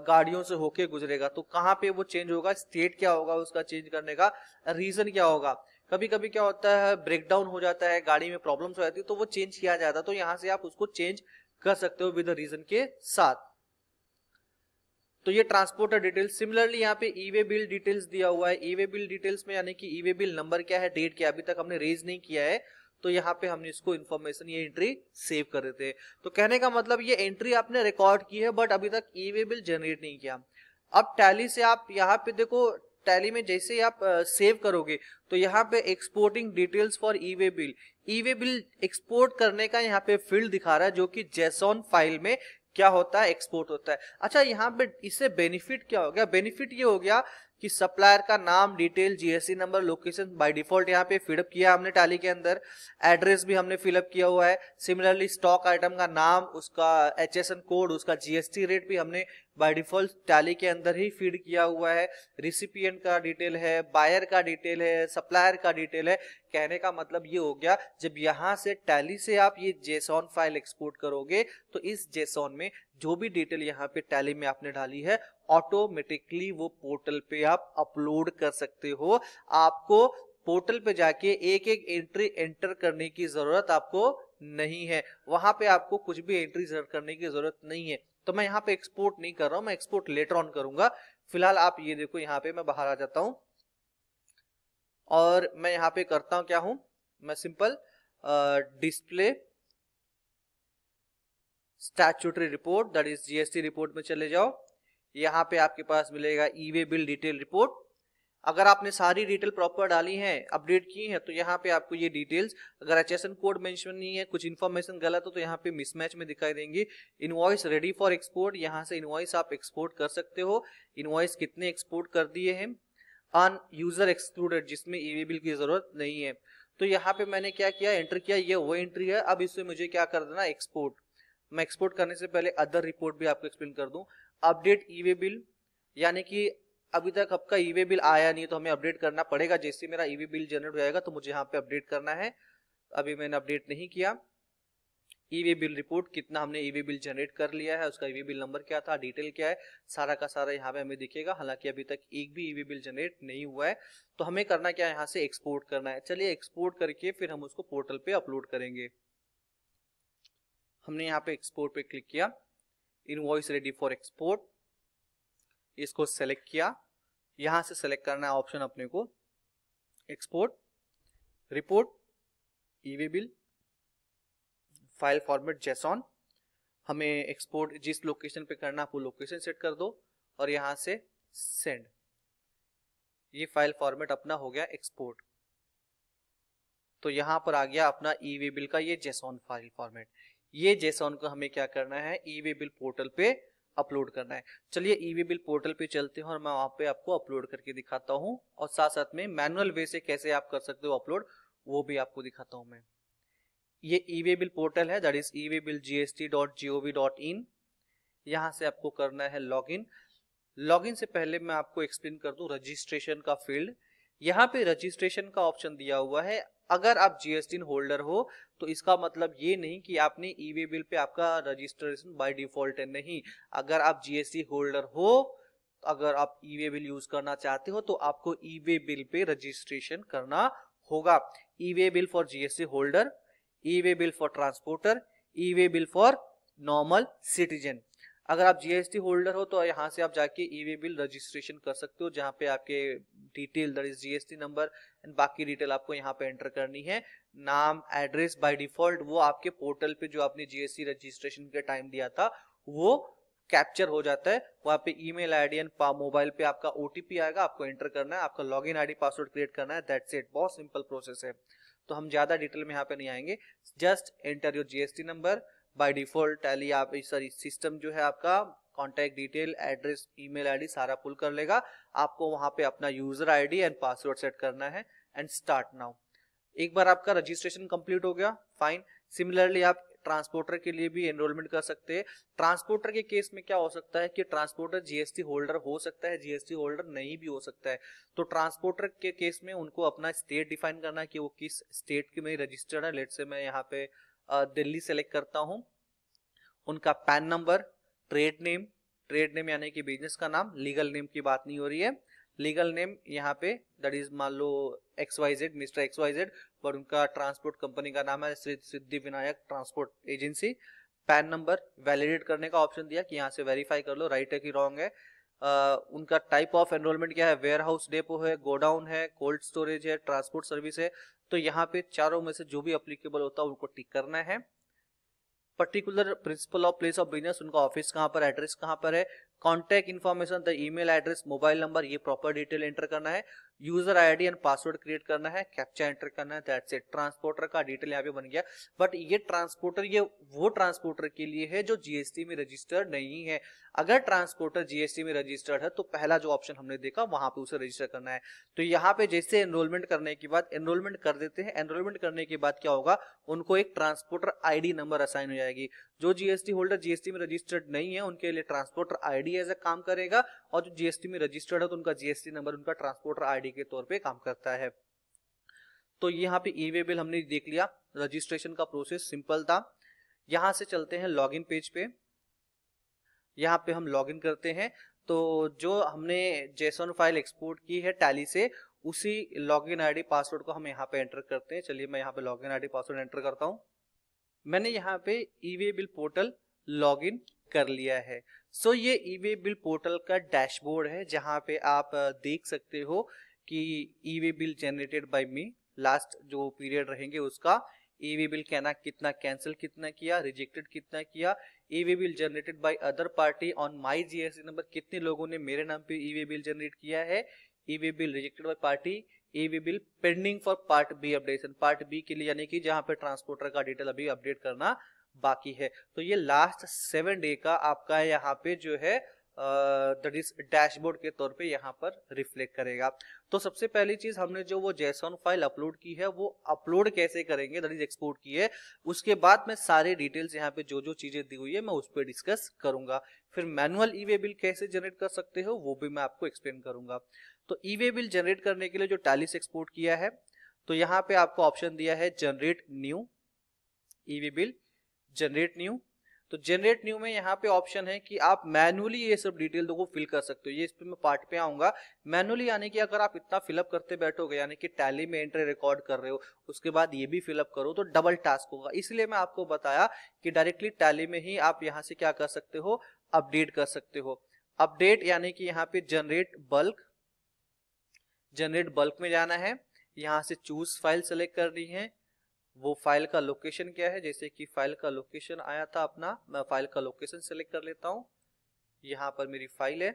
गाड़ियों से होके गुजरेगा तो कहाँ पे वो चेंज होगा स्टेट क्या होगा उसका चेंज करने का रीजन क्या होगा कभी कभी क्या होता है ब्रेकडाउन हो जाता है गाड़ी में प्रॉब्लम्स हो जाती है तो वो चेंज किया जाता है तो यहाँ से आप उसको चेंज कर सकते हो विद रीजन के साथ तो ये ट्रांसपोर्टर डिटेल्स सिमिलरली यहाँ पे ईवे बिल डिटेल्स दिया हुआ है ईवे बिल डिटेल्स में यानी कि ईवे बिल नंबर क्या है डेट क्या अभी तक हमने रेज नहीं किया है तो यहाँ पे हमने इसको इन्फॉर्मेशन ये एंट्री सेव कर देते हैं तो कहने का मतलब ये एंट्री आपने रिकॉर्ड की है बट अभी तक ईवे बिल जनरेट नहीं किया अब टैली से आप यहाँ पे देखो टैली में जैसे ही आप सेव uh, करोगे तो यहाँ पे exporting details for e way bill e way bill export करने का यहाँ पे फील्ड दिखा रहा है जो कि जेसॉन फाइल में क्या होता है एक्सपोर्ट होता है अच्छा यहाँ पे इससे बेनिफिट क्या हो गया बेनिफिट ये हो गया कि सप्लायर का नाम detail GST number location by default यहाँ पे फिलअप किया हमने टैली के अंदर एड्रेस भी हमने फिलअप किया हुआ है सिमिलरली स्टॉक आइटम का नाम उसका एच कोड उसका जीएसटी रेट भी हमने बाय डिफॉल्ट टैली के अंदर ही फीड किया हुआ है रिसिपियंट का डिटेल है बायर का डिटेल है सप्लायर का डिटेल है कहने का मतलब ये हो गया जब यहाँ से टैली से आप ये जेसॉन फाइल एक्सपोर्ट करोगे तो इस जेसॉन में जो भी डिटेल यहाँ पे टैली में आपने डाली है ऑटोमेटिकली वो पोर्टल पे आप अपलोड कर सकते हो आपको पोर्टल पे जाके एक एक एंट्री एंटर करने की जरूरत आपको नहीं है वहां पे आपको कुछ भी एंट्री करने की जरूरत नहीं है तो मैं यहाँ पे एक्सपोर्ट नहीं कर रहा हूँ मैं एक्सपोर्ट लेटर ऑन करूंगा फिलहाल आप ये देखो यहाँ पे मैं बाहर आ जाता हूँ और मैं यहाँ पे करता हूँ क्या हूं मैं simple display statutory report that is GST report में चले जाओ यहाँ पे आपके पास मिलेगा ईवे बिल डिटेल रिपोर्ट अगर आपने सारी डिटेल प्रॉपर डाली है अपडेट की है तो यहाँ पे आपको ये डिटेल्स अगर एच कोड मेंशन नहीं है कुछ इन्फॉर्मेशन गलत हो तो यहाँ पे मिसमैच में दिखाई देंगी इनवॉइस रेडी फॉर एक्सपोर्ट यहाँ से इनवॉइस आप एक्सपोर्ट कर सकते हो इनवॉइस कितने एक्सपोर्ट कर दिए हैं ऑन यूजर एक्सक्लूडेड जिसमें ई बिल की जरूरत नहीं है तो यहाँ पे मैंने क्या किया एंटर किया ये वो एंट्री है अब इसमें मुझे क्या कर देना एक्सपोर्ट मैं एक्सपोर्ट करने से पहले अदर रिपोर्ट भी आपको एक्सप्लेन कर दूं अपडेट ई बिल यानी कि अभी तक आपका ईवे e बिल आया नहीं तो हमें अपडेट करना पड़ेगा जैसे मेरा ईवे e बिल जनरेट हो जाएगा तो मुझे यहाँ पे अपडेट करना है अभी मैंने अपडेट नहीं किया ईवे e बिल रिपोर्ट कितना हमने ईवे बिल जनरेट कर लिया है उसका ईवे बिल नंबर क्या था डिटेल क्या है सारा का सारा यहाँ पे हमें दिखेगा हालांकि अभी तक एक भी ईवे बिल जनरेट नहीं हुआ है तो हमें करना क्या है यहाँ से एक्सपोर्ट करना है चलिए एक्सपोर्ट करके फिर हम उसको पोर्टल पे अपलोड करेंगे हमने यहाँ पे एक्सपोर्ट पे क्लिक किया इन रेडी फॉर एक्सपोर्ट इसको सेलेक्ट किया यहां से सेलेक्ट करना है ऑप्शन अपने को export report e way bill file format JSON हमें एक्सपोर्ट जिस लोकेशन पे करना है वो लोकेशन सेट कर दो और यहां से सेंड ये फाइल फॉर्मेट अपना हो गया एक्सपोर्ट तो यहां पर आ गया अपना ईवे e बिल का ये जेसॉन फाइल फॉर्मेट ये जेसॉन को हमें क्या करना है ईवे बिल पोर्टल पे अपलोड करना है चलिए ईवी बिल पोर्टल पे चलते हैं और मैं वहाँ पे आपको अपलोड करके दिखाता हूँ और साथ साथ में मैनुअल वे से कैसे आप कर सकते हो अपलोड वो भी आपको दिखाता हूँ मैं ये ईवे बिल पोर्टल है that is e way bill GST dot G O V dot in यहाँ से आपको करना है लॉग इन लॉग इन से पहले मैं आपको एक्सप्लेन कर दूँ रजिस्ट्रेशन का फील्ड यहाँ पे रजिस्ट्रेशन का ऑप्शन दिया हुआ है अगर आप जीएसटी होल्डर हो तो इसका मतलब ये नहीं कि आपने ई वे बिल पे आपका रजिस्ट्रेशन बाय डिफॉल्ट है नहीं अगर आप जीएसटी होल्डर हो अगर आप ई वे बिल यूज करना चाहते हो तो आपको ई वे बिल पे रजिस्ट्रेशन करना होगा e way bill for GST holder e way bill for transporter e way bill for normal citizen अगर आप जीएसटी होल्डर हो तो यहाँ से आप जाके ई वे बिल रजिस्ट्रेशन कर सकते हो जहाँ पे आपके detail there is GST number and बाकी डिटेल आपको यहाँ पे एंटर करनी है नाम एड्रेस बाय डिफॉल्ट वो आपके पोर्टल पे जो आपने जीएसटी रजिस्ट्रेशन का टाइम दिया था वो कैप्चर हो जाता है वहाँ पे ईमेल आईडी एंड मोबाइल पे आपका ओटीपी आएगा आपको एंटर करना है आपका लॉगिन आईडी पासवर्ड क्रिएट करना है दैट्स इट बहुत सिंपल प्रोसेस है तो हम ज्यादा डिटेल में यहाँ पे नहीं आएंगे just enter your GST number by default Tally आप सॉरी सिस्टम जो है आपका contact detail address email ID सारा पुल कर लेगा आपको वहां पे अपना user ID and password set करना है एंड स्टार्ट नाउ एक बार आपका रजिस्ट्रेशन कंप्लीट हो गया फाइन सिमिलरली आप ट्रांसपोर्टर के लिए भी एनरोलमेंट कर सकते हैं ट्रांसपोर्टर के केस में क्या हो सकता है कि ट्रांसपोर्टर जीएसटी होल्डर हो सकता है जीएसटी होल्डर नहीं भी हो सकता है तो ट्रांसपोर्टर के केस में उनको अपना स्टेट डिफाइन करना है कि वो किस स्टेट के में रजिस्टर्ड है लेट से मैं यहाँ पे दिल्ली सेलेक्ट करता हूँ उनका PAN number trade name trade name यानी कि बिजनेस का नाम लीगल नेम की बात नहीं हो रही है लीगल नेम यहाँ पे दैट इज मान लो X Y Z mister X Y Z और उनका ट्रांसपोर्ट कंपनी का नाम है Siddhi Vinayak transport agency PAN number validate करने का ऑप्शन दिया कि यहाँ से वेरीफाई कर लो राइट है कि रॉन्ग है आ, उनका टाइप ऑफ एनरोलमेंट क्या है वेयर हाउस डेपो है गोडाउन है कोल्ड स्टोरेज है ट्रांसपोर्ट सर्विस है तो यहाँ पे चारों में से जो भी अप्लीकेबल होता है उनको टिक करना है particular principal of place of business उनका ऑफिस कहाँ पर एड्रेस कहाँ पर है contact information the email address mobile number ये प्रॉपर डिटेल एंटर करना है user ID and password create करना है कैप्चा एंटर करना है दैट्स इट ट्रांसपोर्टर का डिटेल यहाँ पे बन गया बट ये ट्रांसपोर्टर ये वो ट्रांसपोर्टर के लिए है जो जीएसटी में रजिस्टर्ड नहीं है अगर ट्रांसपोर्टर जीएसटी में रजिस्टर्ड है तो पहला जो ऑप्शन हमने देखा वहां पे उसे रजिस्टर करना है तो यहाँ पे जैसे एनरोलमेंट करने के बाद एनरोलमेंट कर देते हैं एनरोलमेंट करने के बाद क्या होगा उनको एक ट्रांसपोर्टर आई नंबर असाइन हो जाएगी जो जीएसटी होल्डर जीएसटी में रजिस्टर्ड नहीं है उनके लिए ट्रांसपोर्टर डी एज ए काम करेगा और जो जीएसटी में रजिस्टर्ड है तो उनका जीएसटी नंबर उनका ट्रांसपोर्टर आई गाड़ी के तौर पे काम करता है तो यहाँ पे ई वे बिल हमने देख लिया रजिस्ट्रेशन का प्रोसेस सिंपल था यहाँ से चलते हैं लॉगिन पेज पे यहाँ पे हम लॉगिन करते हैं तो जो हमने जेसन फाइल एक्सपोर्ट की है टैली से उसी लॉगिन आईडी पासवर्ड को हम यहाँ पे एंटर करते हैं चलिए मैं यहाँ पे लॉगिन आईडी पासवर्ड एंटर करता हूँ मैंने यहाँ पे e way bill portal login कर लिया है सो so, ये ई वे बिल पोर्टल का डैशबोर्ड है जहाँ पे आप देख सकते हो कि e way bill generated by me last जो पीरियड रहेंगे उसका ई वे बिल कहना कितना कैंसिल कितना किया रिजेक्टेड कितना किया e way bill generated by other party on my GST number कितने लोगों ने मेरे नाम पे ई वे बिल जनरेट किया है e way bill rejected by party e way bill pending for part B updation part B के लिए यानी कि जहां पे ट्रांसपोर्टर का डिटेल अभी अपडेट करना बाकी है तो ये लास्ट सेवन डे का आपका यहाँ पे जो है इज डैशबोर्ड के तौर पे यहाँ पर रिफ्लेक्ट करेगा तो सबसे पहली चीज हमने जो वो जेसॉन फाइल अपलोड की है वो अपलोड कैसे करेंगे दट इज एक्सपोर्ट की है उसके बाद में सारे डिटेल्स यहाँ पे जो जो चीजें दी हुई है मैं उस पर डिस्कस करूंगा फिर मैनुअल ई वे बिल कैसे जनरेट कर सकते हो वो भी मैं आपको एक्सप्लेन करूंगा तो ई वे बिल जनरेट करने के लिए जो टैलिस एक्सपोर्ट किया है तो यहाँ पे आपको ऑप्शन दिया है generate new e way bill generate new तो जनरेट न्यू में यहाँ पे ऑप्शन है कि आप मैनुअली ये सब डिटेल को फिल कर सकते हो ये इस पर मैं पार्ट पे आऊंगा मैनुअली यानी कि अगर आप इतना फिलअप करते बैठोगे यानी कि टैली में एंट्री रिकॉर्ड कर रहे हो उसके बाद ये भी फिलअप करो तो डबल टास्क होगा इसलिए मैं आपको बताया कि डायरेक्टली टैली में ही आप यहाँ से क्या कर सकते हो अपडेट कर सकते हो अपडेट यानी कि यहाँ पे जनरेट बल्क जनरेट बल्क में जाना है यहाँ से चूज फाइल सेलेक्ट करनी है वो फाइल का लोकेशन क्या है जैसे कि फाइल का लोकेशन आया था अपना मैं फाइल का लोकेशन सेलेक्ट कर लेता हूँ यहाँ पर मेरी फाइल है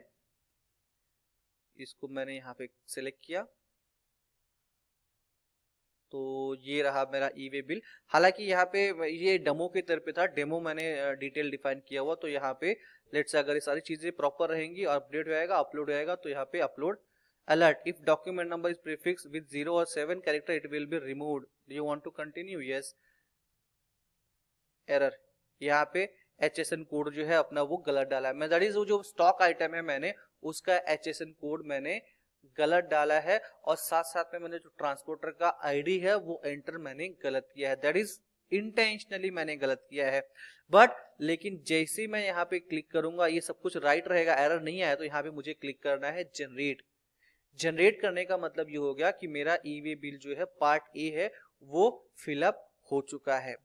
इसको मैंने यहाँ पे सेलेक्ट किया तो ये रहा मेरा ई वे बिल हालांकि यहाँ पे ये डेमो के तरफ पे था डेमो मैंने डिटेल डिफाइन किया हुआ तो यहाँ पे लेट से अगर ये सारी चीज़ें प्रॉपर रहेंगी और अपडेट हो जाएगा अपलोड हो जाएगा तो यहाँ पे upload alert if document number is prefix with zero और seven character it will be removed do you want to continue yes error यहाँ पे एच एस एन कोड जो है अपना वो गलत डाला है मैं दैट इज वो जो स्टॉक आइटम है मैंने उसका एच एस एन कोड मैंने गलत डाला है और साथ साथ में मैंने जो ट्रांसपोर्टर का आईडी है वो एंटर मैंने गलत किया है दैट इज इंटेंशनली मैंने गलत किया है बट लेकिन जैसे मैं यहाँ पे क्लिक करूंगा ये सब कुछ राइट रहेगा एरर नहीं आया तो यहाँ पे मुझे क्लिक करना है जनरेट जनरेट करने का मतलब ये हो गया कि मेरा ई वे बिल जो है पार्ट ए है वो फिलअप हो चुका है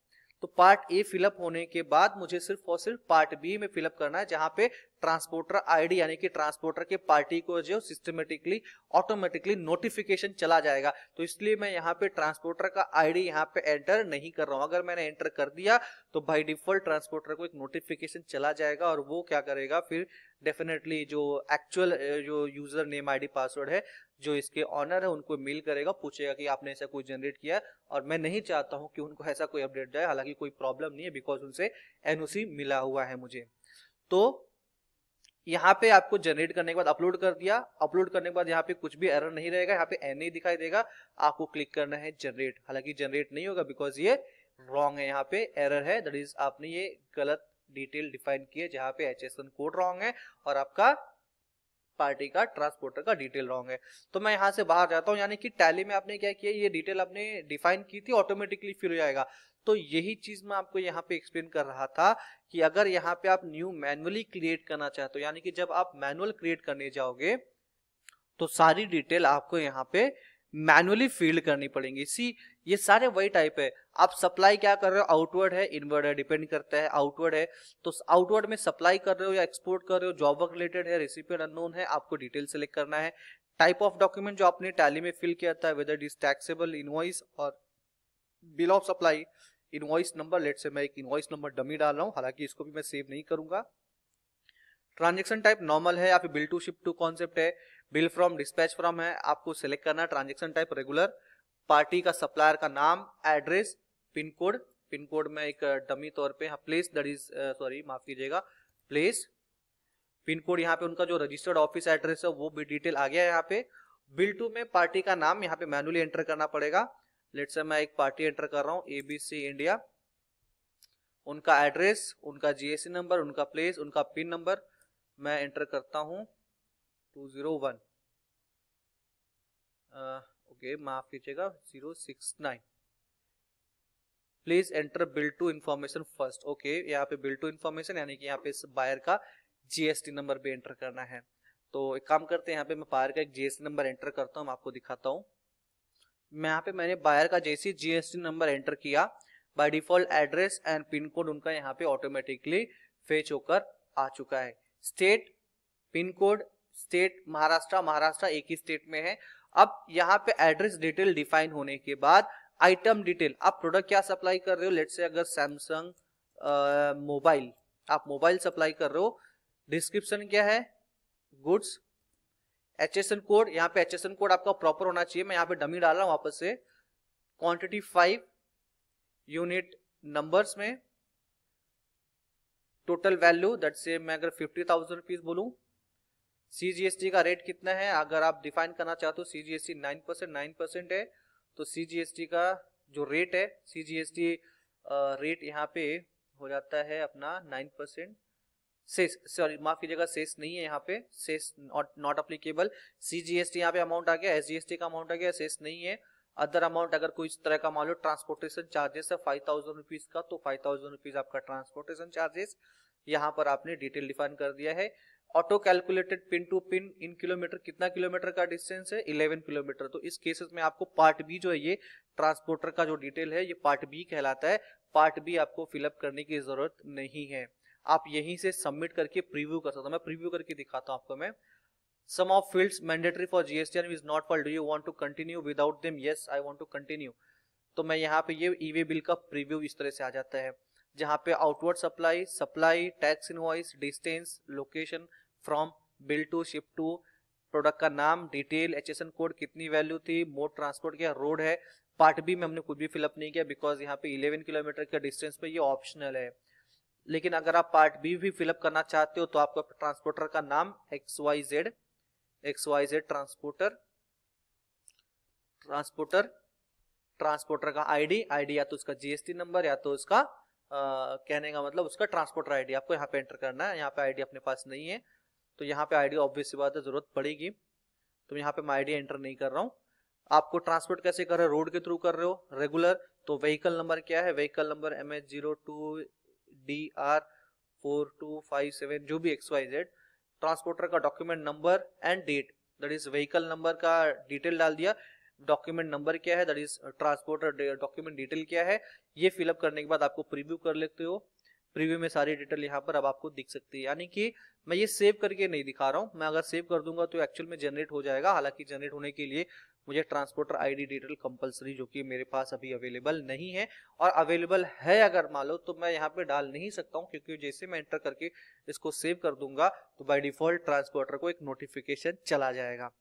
तो पार्ट ए फिलअप होने के बाद मुझे सिर्फ और सिर्फ पार्ट बी में फिलअप करना है जहां पे ट्रांसपोर्टर आईडी यानी कि ट्रांसपोर्टर के पार्टी को जो सिस्टमेटिकली ऑटोमेटिकली नोटिफिकेशन चला जाएगा तो इसलिए मैं यहाँ पे ट्रांसपोर्टर का आईडी यहाँ पे एंटर नहीं कर रहा हूँ अगर मैंने एंटर कर दिया तो बाई डिफॉल्ट ट्रांसपोर्टर को एक नोटिफिकेशन चला जाएगा और वो क्या करेगा फिर डेफिनेटली जो एक्चुअल जो यूजर नेम आई पासवर्ड है जो इसके ऑनर है उनको मेल करेगा पूछेगा कि आपने ऐसा कोई जनरेट किया है और मैं नहीं चाहता हूँ कि उनको ऐसा कोई अपडेट जाए हालांकि कोई प्रॉब्लम नहीं है बिकॉज उनसे एन मिला हुआ है मुझे तो यहाँ पे आपको जनरेट करने के बाद अपलोड कर दिया अपलोड करने के बाद यहाँ पे कुछ भी एरर नहीं रहेगा यहाँ पे एन दिखाई देगा आपको क्लिक करना है जनरेट हालांकि जनरेट नहीं होगा बिकॉज ये रॉन्ग है यहाँ पे एरर है दैट इज आपने ये गलत डिटेल डिफाइन किया जहाँ पे एच कोड रॉन्ग है और आपका पार्टी का ट्रांसपोर्टर का डिटेल रहोगे तो मैं यहाँ से बाहर जाता हूँ यानी कि टैली में आपने क्या किया ये डिटेल आपने डिफाइन की थी ऑटोमेटिकली फिल हो जाएगा तो यही चीज मैं आपको यहाँ पे एक्सप्लेन कर रहा था कि अगर यहाँ पे आप न्यू मैनुअली क्रिएट करना चाहते हो यानी कि जब आप मैनुअल क्रिएट करने जाओगे तो सारी डिटेल आपको यहाँ पे मैनुअली फील्ड करनी पड़ेंगी सी ये सारे वही टाइप है आप सप्लाई क्या कर रहे हो आउटवर्ड है इनवर्ड है डिपेंड करता है आउटवर्ड है तो आउटवर्ड में सप्लाई कर रहे हो या एक्सपोर्ट कर रहे हो जॉब वर्क रिलेटेड है रिसिपियन अननोन है आपको डिटेल सेलेक्ट करना है टाइप ऑफ डॉक्यूमेंट जो आपने टैली में फिल किया था वेदर इज टैक्सेबल इनवॉइस और bill of supply invoice number let say मैं एक इनवॉइस नंबर डमी डाल रहा हूँ हालांकि इसको भी मैं सेव नहीं करूंगा ट्रांजेक्शन टाइप नॉर्मल है या फिर bill to ship to concept है बिल फ्रॉम डिस्पैच फ्रॉम है आपको सिलेक्ट करना ट्रांजेक्शन टाइप रेगुलर पार्टी का सप्लायर का नाम address pin code pin code में एक डमी तौर पे हाँ प्लेस दट इज सॉरी माफ कीजिएगा प्लेस पिन कोड यहाँ पे उनका जो रजिस्टर्ड ऑफिस एड्रेस है वो भी डिटेल आ गया है यहाँ पे बिल टू में पार्टी का नाम यहाँ पे मैनुअली एंटर करना पड़ेगा लेट से मैं एक पार्टी एंटर कर रहा हूँ एबीसी इंडिया उनका एड्रेस उनका जीएसटी नंबर उनका प्लेस उनका पिन नंबर मैं एंटर करता हूँ 201 uh, okay माफ कीजिएगा zero six nine please enter bill to information first okay यहाँ पे बिल टू इंफॉर्मेशन यानी कि यहाँ पे इस बायर का जीएसटी नंबर भी एंटर करना है तो एक काम करते हैं यहाँ पे मैं बायर का एक जीएसटी नंबर एंटर करता हूँ मैं आपको दिखाता हूँ मैं यहाँ पे मैंने बायर का जैसे जीएसटी नंबर एंटर किया by default address and pin code उनका यहाँ पे ऑटोमेटिकली फेच होकर आ चुका है state pin code state Maharashtra Maharashtra एक ही स्टेट में है अब यहाँ पे एड्रेस डिटेल डिफाइन होने के बाद आइटम डिटेल आप प्रोडक्ट क्या सप्लाई कर रहे हो लेट से अगर सैमसंग मोबाइल आप मोबाइल सप्लाई कर रहे हो डिस्क्रिप्शन क्या है goods H S N code यहाँ पे एच एस एन कोड आपका प्रॉपर होना चाहिए मैं यहाँ पे डमी डाल रहा हूँ वापस से क्वांटिटी फाइव यूनिट नंबर्स में टोटल वैल्यू दैट से मैं अगर फिफ्टी थाउजेंड रुपीज बोलूं सीजीएसटी का रेट कितना है अगर आप डिफाइन करना चाहते हो CGST nine percent nine percent है तो सीजीएसटी का जो रेट है सीजीएसटी रेट यहाँ पे हो जाता है अपना नाइन परसेंट सेस सॉरी माफ कीजिएगा सेस नहीं है यहाँ पे cess not applicable C G S T यहाँ पे अमाउंट आ गया एस जी एस टी का अमाउंट आ गया सेस नहीं है अदर अमाउंट अगर कोई इस तरह का मान लो ट्रांसपोर्टेशन चार्जेस है फाइव थाउजेंड रुपीज का तो फाइव थाउजेंड रुपीज आपका ट्रांसपोर्टेशन चार्जेस यहाँ पर आपने डिटेल डिफाइन कर दिया है auto calculated pin to pin in kilometre कितना किलोमीटर का डिस्टेंस है 11 किलोमीटर तो इस केसेस में आपको पार्ट बी जो है ये ट्रांसपोर्टर का जो डिटेल है ये पार्ट बी कहलाता है पार्ट बी आपको फिलअप करने की जरूरत नहीं है आप यहीं से सबमिट करके प्रीव्यू कर सकते हो मैं प्रीव्यू करके दिखाता हूँ आपको मैं some of field mandatory for GST is not fall do you want to continue without them yes I want to continue तो मैं यहाँ पे ये ईवे e बिल का प्रीव्यू इस तरह से आ जाता है जहाँ पे outward supply supply tax voice distance location from bill to ship to product का नाम डिटेल एच कोड कितनी वैल्यू थी मोड ट्रांसपोर्ट क्या रोड है पार्ट बी में हमने कुछ भी फिलअप नहीं किया बिकॉज यहाँ पे 11 किलोमीटर के डिस्टेंस पे ये ऑप्शनल है लेकिन अगर आप पार्ट बी भी फिलअप करना चाहते हो तो आपको ट्रांसपोर्टर का नाम X Y Z X Y Z transporter transporter transporter का आईडी आईडी या तो उसका जीएसटी नंबर या तो उसका आ, कहने का मतलब उसका ट्रांसपोर्टर आईडी आपको यहाँ पे एंटर करना है यहाँ पे आईडी अपने पास नहीं है तो यहाँ पे आईडी ऑब्वियस बात है जरूरत पड़ेगी तो यहाँ पे मैं आईडी एंटर नहीं कर रहा हूँ आपको ट्रांसपोर्ट कैसे कर रहे हो रोड के थ्रू कर रहे हो रेगुलर तो व्हीकल नंबर क्या है vehicle number M H zero two D R four two five seven जो भी एक्स वाई जेड ट्रांसपोर्टर का document number and date that is vehicle number का डिटेल डाल दिया डॉक्यूमेंट नंबर क्या है that is transporter document detail क्या है ये फिलअप करने के बाद आपको प्रीव्यू कर लेते हो प्रीव्यू में सारी डिटेल यहाँ पर अब आपको दिख सकती है यानी कि मैं ये सेव करके नहीं दिखा रहा हूँ मैं अगर सेव कर दूंगा तो एक्चुअल में जनरेट हो जाएगा हालांकि जनरेट होने के लिए मुझे ट्रांसपोर्टर आईडी डिटेल कंपलसरी जो कि मेरे पास अभी अवेलेबल नहीं है और अवेलेबल है अगर मान लो तो मैं यहाँ पे डाल नहीं सकता हूँ क्योंकि जैसे मैं एंटर करके इसको सेव कर दूंगा तो बाई डिफॉल्ट ट्रांसपोर्टर को एक नोटिफिकेशन चला जाएगा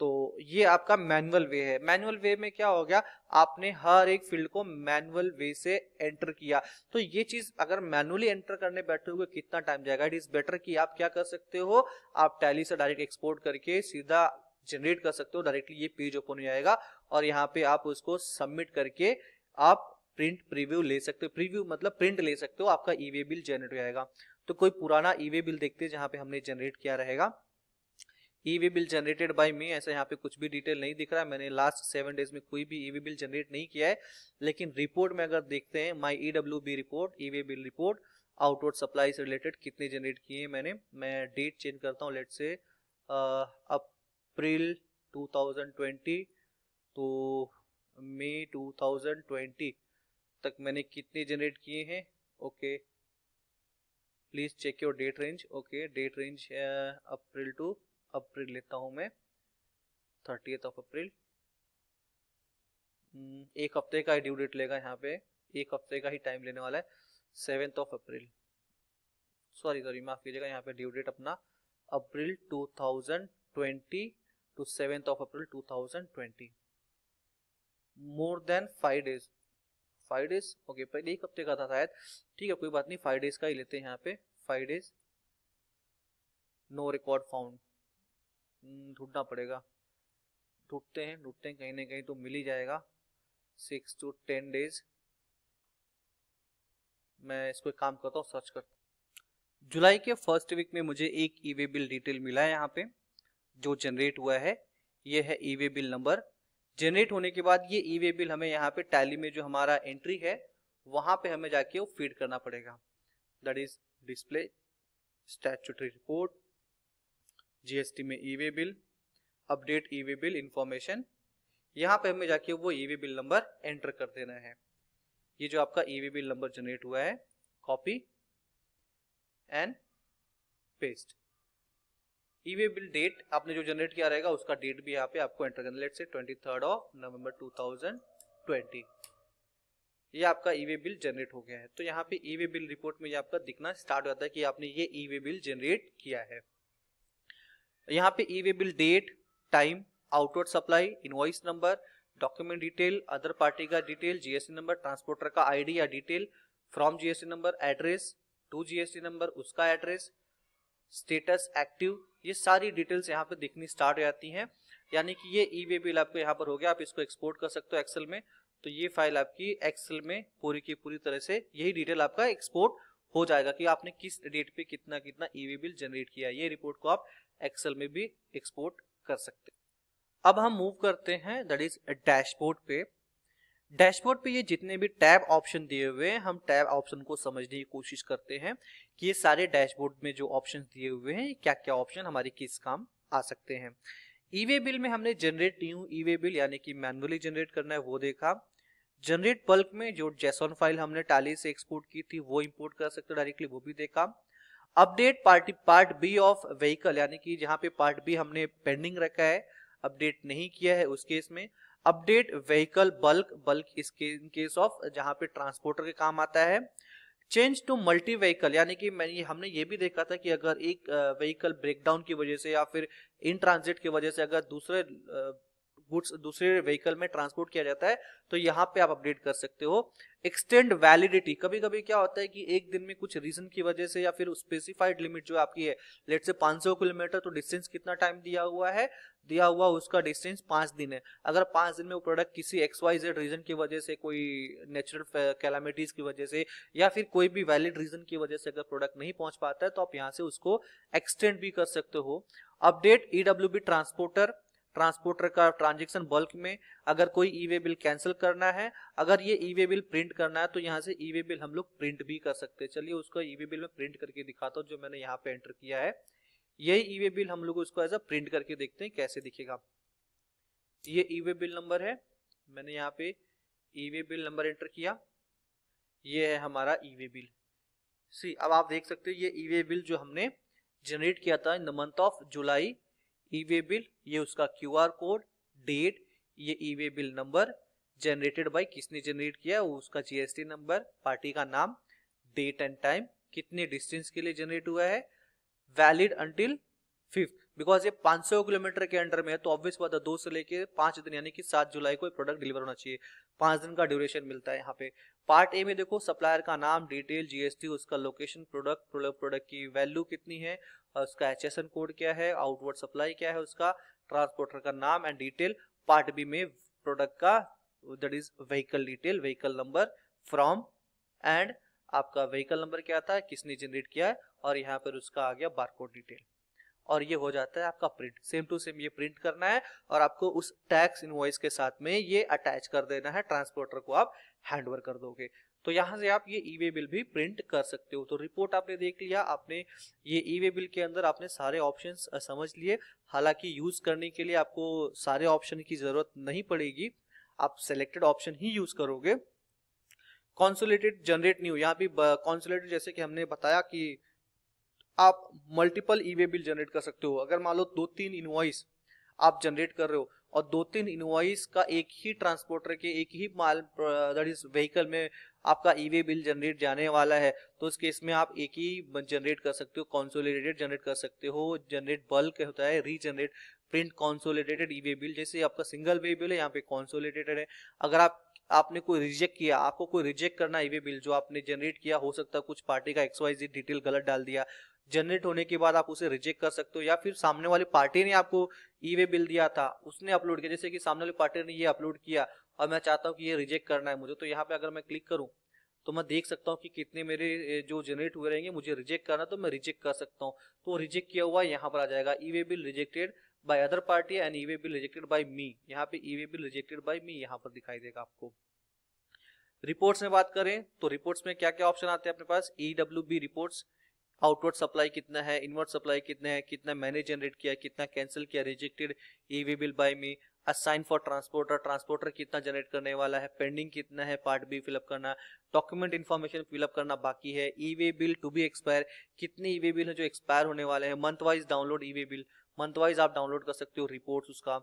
तो ये आपका मैनुअल वे है मैनुअल वे में क्या हो गया आपने हर एक फील्ड को मैनुअल वे से एंटर किया तो ये चीज अगर मैनुअली एंटर करने बैठे हुए कितना टाइम जाएगा इट इज बेटर कि आप क्या कर सकते हो आप टैली से डायरेक्ट एक्सपोर्ट करके सीधा जनरेट कर सकते हो डायरेक्टली ये पेज ओपन हो जाएगा और यहाँ पे आप उसको सबमिट करके आप प्रिंट प्रीव्यू ले सकते हो प्रीव्यू मतलब प्रिंट ले सकते हो आपका ई वे बिल जनरेट हो जाएगा तो कोई पुराना ई वे बिल देखते हैं जहाँ पे हमने जनरेट किया रहेगा e way e bill generated by me ऐसा यहाँ पे कुछ भी डिटेल नहीं दिख रहा है मैंने लास्ट सेवन डेज में कोई भी ईवी e बिल जनरेट नहीं किया है लेकिन रिपोर्ट में अगर देखते हैं my E W B report e way bill report outward supply से रिलेटेड कितने जनरेट किए हैं मैंने मैं डेट चेंज करता हूँ लेट से अप्रैल ट्वेंटी तो मई 2020 तक मैंने कितने जनरेट किए हैं okay please check your date range okay date range April to April लेता हूँ मैं थर्टीथ ऑफ अप्रैल एक हफ्ते का ही ड्यू डेट लेगा यहाँ पे एक हफ्ते का ही टाइम लेने वाला है seventh of April sorry sorry माफ कीजिएगा यहाँ पे ड्यू डेट अपना April 2020 to seventh of April 2020 more than five days five days okay पहले एक हफ्ते का था शायद ठीक है कोई बात नहीं फाइव डेज का ही लेते हैं यहाँ पे five days no record found hmm, ढूंढना पड़ेगा ढूंढते हैं ढूंढते हैं कहीं ना कहीं तो मिल ही जाएगा सिक्स टू टेन डेज मैं इसको एक काम करता हूँ सर्च करता जुलाई के फर्स्ट वीक में मुझे एक ईवे बिल डिटेल मिला है यहाँ पे जो जनरेट हुआ है ये है ईवे बिल नंबर जनरेट होने के बाद ये ईवे बिल हमें यहाँ पे टैली में जो हमारा एंट्री है वहां पे हमें जाके वो फीड करना पड़ेगा that is display statutory report GST में e way bill update e way bill information यहाँ पे हमें जाके वो e way bill number enter कर देना है ये जो आपका e way bill number generate हुआ है copy and paste e way bill date आपने जो जनरेट किया रहेगा उसका डेट भी यहाँ पे आपको एंटर करना let say twenty third of November two thousand twenty ये आपका ई वे बिल जनरेट हो गया है तो यहाँ पे ई वे बिल रिपोर्ट में ये आपका दिखना स्टार्ट होता है कि आपने ये ई वे बिल जनरेट किया है यहाँ पे e way bill date time outward supply invoice number document detail other party का डिटेल जीएसटी नंबर ट्रांसपोर्टर का आईडी या detail from GST number address to GST number उसका एड्रेस स्टेटस एक्टिव ये सारी डिटेल्स यहाँ पे दिखनी स्टार्ट हो जाती हैं यानी कि ये ई वे बिल आपको यहाँ पर हो गया आप इसको एक्सपोर्ट कर सकते हो एक्सेल में तो ये फाइल आपकी एक्सेल में पूरी की पूरी तरह से यही डिटेल आपका एक्सपोर्ट हो जाएगा कि आपने किस डेट पे कितना कितना ई वे बिल जनरेट किया ये रिपोर्ट को आप एक्सेल में भी एक्सपोर्ट कर सकते अब हम मूव करते हैं दैट इज डैशबोर्ड पे डैशबोर्ड पे ये जितने भी टैब ऑप्शन दिए हुए हैं हम टैब ऑप्शन को समझने की कोशिश करते हैं कि ये सारे डैशबोर्ड में जो ऑप्शन दिए हुए हैं क्या क्या ऑप्शन हमारे किस काम आ सकते हैं ईवे बिल में हमने जनरेट न्यू ईवे बिल यानी कि मैनुअली जनरेट करना है वो देखा जनरेट बल्क में जो जेसॉन फाइल हमने टाली से एक्सपोर्ट की थी वो इम्पोर्ट कर सकते हो डायरेक्टली वो भी देखा update party part B of vehicle यानी कि जहां पे पार्ट बी हमने पेंडिंग रखा है अपडेट नहीं किया है उस केस में अपडेट व्हीकल बल्क बल्क इसके इन केस ऑफ जहां पे ट्रांसपोर्टर के काम आता है चेंज टू मल्टी व्हीकल यानी कि मैंने हमने ये भी देखा था कि अगर एक व्हीकल ब्रेकडाउन की वजह से या फिर इन ट्रांजिट की वजह से अगर दूसरे गुड्स दूसरे व्हीकल में ट्रांसपोर्ट किया जाता है तो यहाँ पे आप अपडेट कर सकते हो एक्सटेंड वैलिडिटी कभी कभी क्या होता है कि एक दिन में कुछ रीजन की वजह से या फिर स्पेसिफाइड लिमिट जो आपकी है लेट से 500 किलोमीटर तो डिस्टेंस कितना टाइम दिया हुआ है दिया हुआ उसका डिस्टेंस पांच दिन है अगर पांच दिन में वो प्रोडक्ट किसी एक्स वाई जेड रीजन की वजह से कोई नेचुरल कैलामिटीज की वजह से या फिर कोई भी वैलिड रीजन की वजह से अगर प्रोडक्ट नहीं पहुंच पाता है तो आप यहाँ से उसको एक्सटेंड भी कर सकते हो update E W B transporter transporter का ट्रांजेक्शन बल्क में अगर कोई ई वे बिल कैंसिल करना है अगर ये ई वे बिल प्रिंट करना है तो यहाँ से ई वे बिल हम लोग प्रिंट भी कर सकते हैं चलिए उसका ई वे बिल में प्रिंट करके दिखाता हूँ जो मैंने यहाँ पे एंटर किया है यही ई वे बिल हम लोग उसको एज अ प्रिंट करके देखते हैं कैसे दिखेगा ये ई वे बिल नंबर है मैंने यहाँ पे e way bill number enter किया ये है हमारा ई वे बिल सी अब आप देख सकते हो ये ई वे बिल जो हमने जनरेट किया था in the month of July e way bill ये उसका क्यू आर कोड डेट ये e way bill number generated by किसने जनरेट किया उसका जीएसटी नंबर पार्टी का नाम डेट एंड टाइम कितने डिस्टेंस के लिए जनरेट हुआ है वैलिड अंटिल फिफ्थ बिकॉज ये 500 किलोमीटर के अंडर में है तो ऑब्वियस बात है दो से लेके पांच दिन यानी कि सात जुलाई को प्रोडक्ट डिलीवर होना चाहिए पांच दिन का ड्यूरेशन मिलता है यहाँ पे पार्ट ए में देखो सप्लायर का नाम डिटेल जीएसटी उसका लोकेशन प्रोडक्ट प्रोडक्ट की वैल्यू कितनी है उसका एच कोड क्या है आउटवर्ड सप्लाई क्या है उसका ट्रांसपोर्टर का नाम एंड डिटेल पार्ट बी में प्रोडक्ट का that is vehicle detail vehicle number from and आपका व्हीकल नंबर क्या था किसने जनरेट किया है और यहाँ पर उसका आ गया बारकोड डिटेल और ये हो जाता है आपका प्रिंट सेम टू सेम ये प्रिंट करना है और आपको उस टैक्स इनवॉइस के साथ में ये अटैच कर देना है ट्रांसपोर्टर को आप हैंड ओवर कर दोगे तो यहाँ से आप ये ई वे बिल भी प्रिंट कर सकते हो तो रिपोर्ट आपने देख लिया आपने ये ई वे बिल के अंदर आपने सारे ऑप्शन समझ लिए हालांकि यूज करने के लिए आपको सारे ऑप्शन की जरूरत नहीं पड़ेगी आप सेलेक्टेड ऑप्शन ही यूज करोगे कॉन्सुलेटेड जनरेट न्यू यहाँ भी कॉन्सुलेटेड जैसे कि हमने बताया कि आप multiple e way bill generate कर सकते हो अगर मान लो दो तीन इनवॉइस आप जनरेट कर रहे हो और दो तीन इनवाइस का एक ही ट्रांसपोर्टर के एक ही माल दैट इज व्हीकल में आपका ईवे e बिल जनरेट जाने वाला है तो उस केस में आप एक ही जनरेट कर सकते हो कॉन्सोलिडेटेड जनरेट कर सकते हो जनरेट बल्क होता है regenerate print consolidated e way bill जैसे आपका सिंगल वे बिल है यहाँ पे कॉन्सोलिडेटेड है अगर आप आपने कोई रिजेक्ट किया आपको कोई रिजेक्ट करना ईवे e बिल जो आपने जनरेट किया हो सकता है कुछ पार्टी का एक्सवाइज डिटेल गलत डाल दिया जनरेट होने के बाद आप उसे रिजेक्ट कर सकते हो या फिर सामने वाली पार्टी ने आपको ई e वे बिल दिया था उसने अपलोड किया जैसे कि सामने वाली पार्टी ने ये अपलोड किया और मैं चाहता हूँ कि ये रिजेक्ट करना है मुझे तो यहाँ पे अगर मैं क्लिक करूँ तो मैं देख सकता हूँ कि कितने मेरे जो जनरेट हुए रहेंगे मुझे रिजेक्ट करना तो मैं रिजेक्ट कर सकता हूँ तो रिजेक्ट किया हुआ यहाँ पर आ जाएगा e way bill rejected by other party and e way bill rejected by me यहाँ पे e way bill rejected by me यहाँ पर दिखाई देगा आपको रिपोर्ट्स में बात करें तो रिपोर्ट्स में क्या क्या ऑप्शन आते हैं अपने पास E W B reports outward supply कितना है इनवर्ड सप्लाई कितना है कितना मैंने जनरेट किया कितना कैंसिल किया rejected e way bill by me assign for transporter transporter कितना जनरेट करने वाला है पेंडिंग कितना है पार्ट बी फिलअप करना डॉक्यूमेंट इन्फॉर्मेशन फिलअप करना बाकी है e way bill to be expire कितने ई वे बिल है जो एक्सपायर होने वाले हैं month wise download e way bill month wise आप डाउनलोड कर सकते हो रिपोर्ट उसका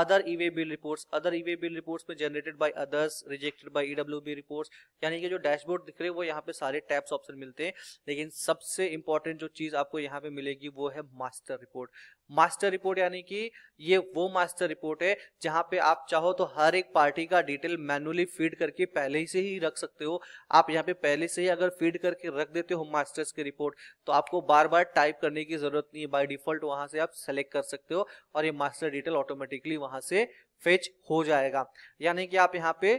other e way bill report other e way bill reports में generated by others rejected W B report यानी कि जो डैशबोर्ड दिख रहे हैं वो यहाँ पे सारे टैप्स ऑप्शन मिलते हैं लेकिन सबसे इंपॉर्टेंट जो चीज़ आपको यहाँ पे मिलेगी वो है मास्टर रिपोर्ट मास्टर रिपोर्ट यानी कि ये वो मास्टर रिपोर्ट है जहां पे आप चाहो तो हर एक पार्टी का डिटेल मैनुअली फीड करके पहले ही से ही रख सकते हो आप यहाँ पे पहले से ही अगर फीड करके रख देते हो मास्टर्स की रिपोर्ट तो आपको बार बार टाइप करने की जरूरत नहीं है बाई डिफॉल्ट वहां से आप सेलेक्ट कर सकते हो और ये मास्टर डिटेल ऑटोमेटिकली वहां से फेच हो जाएगा यानी कि आप यहाँ पे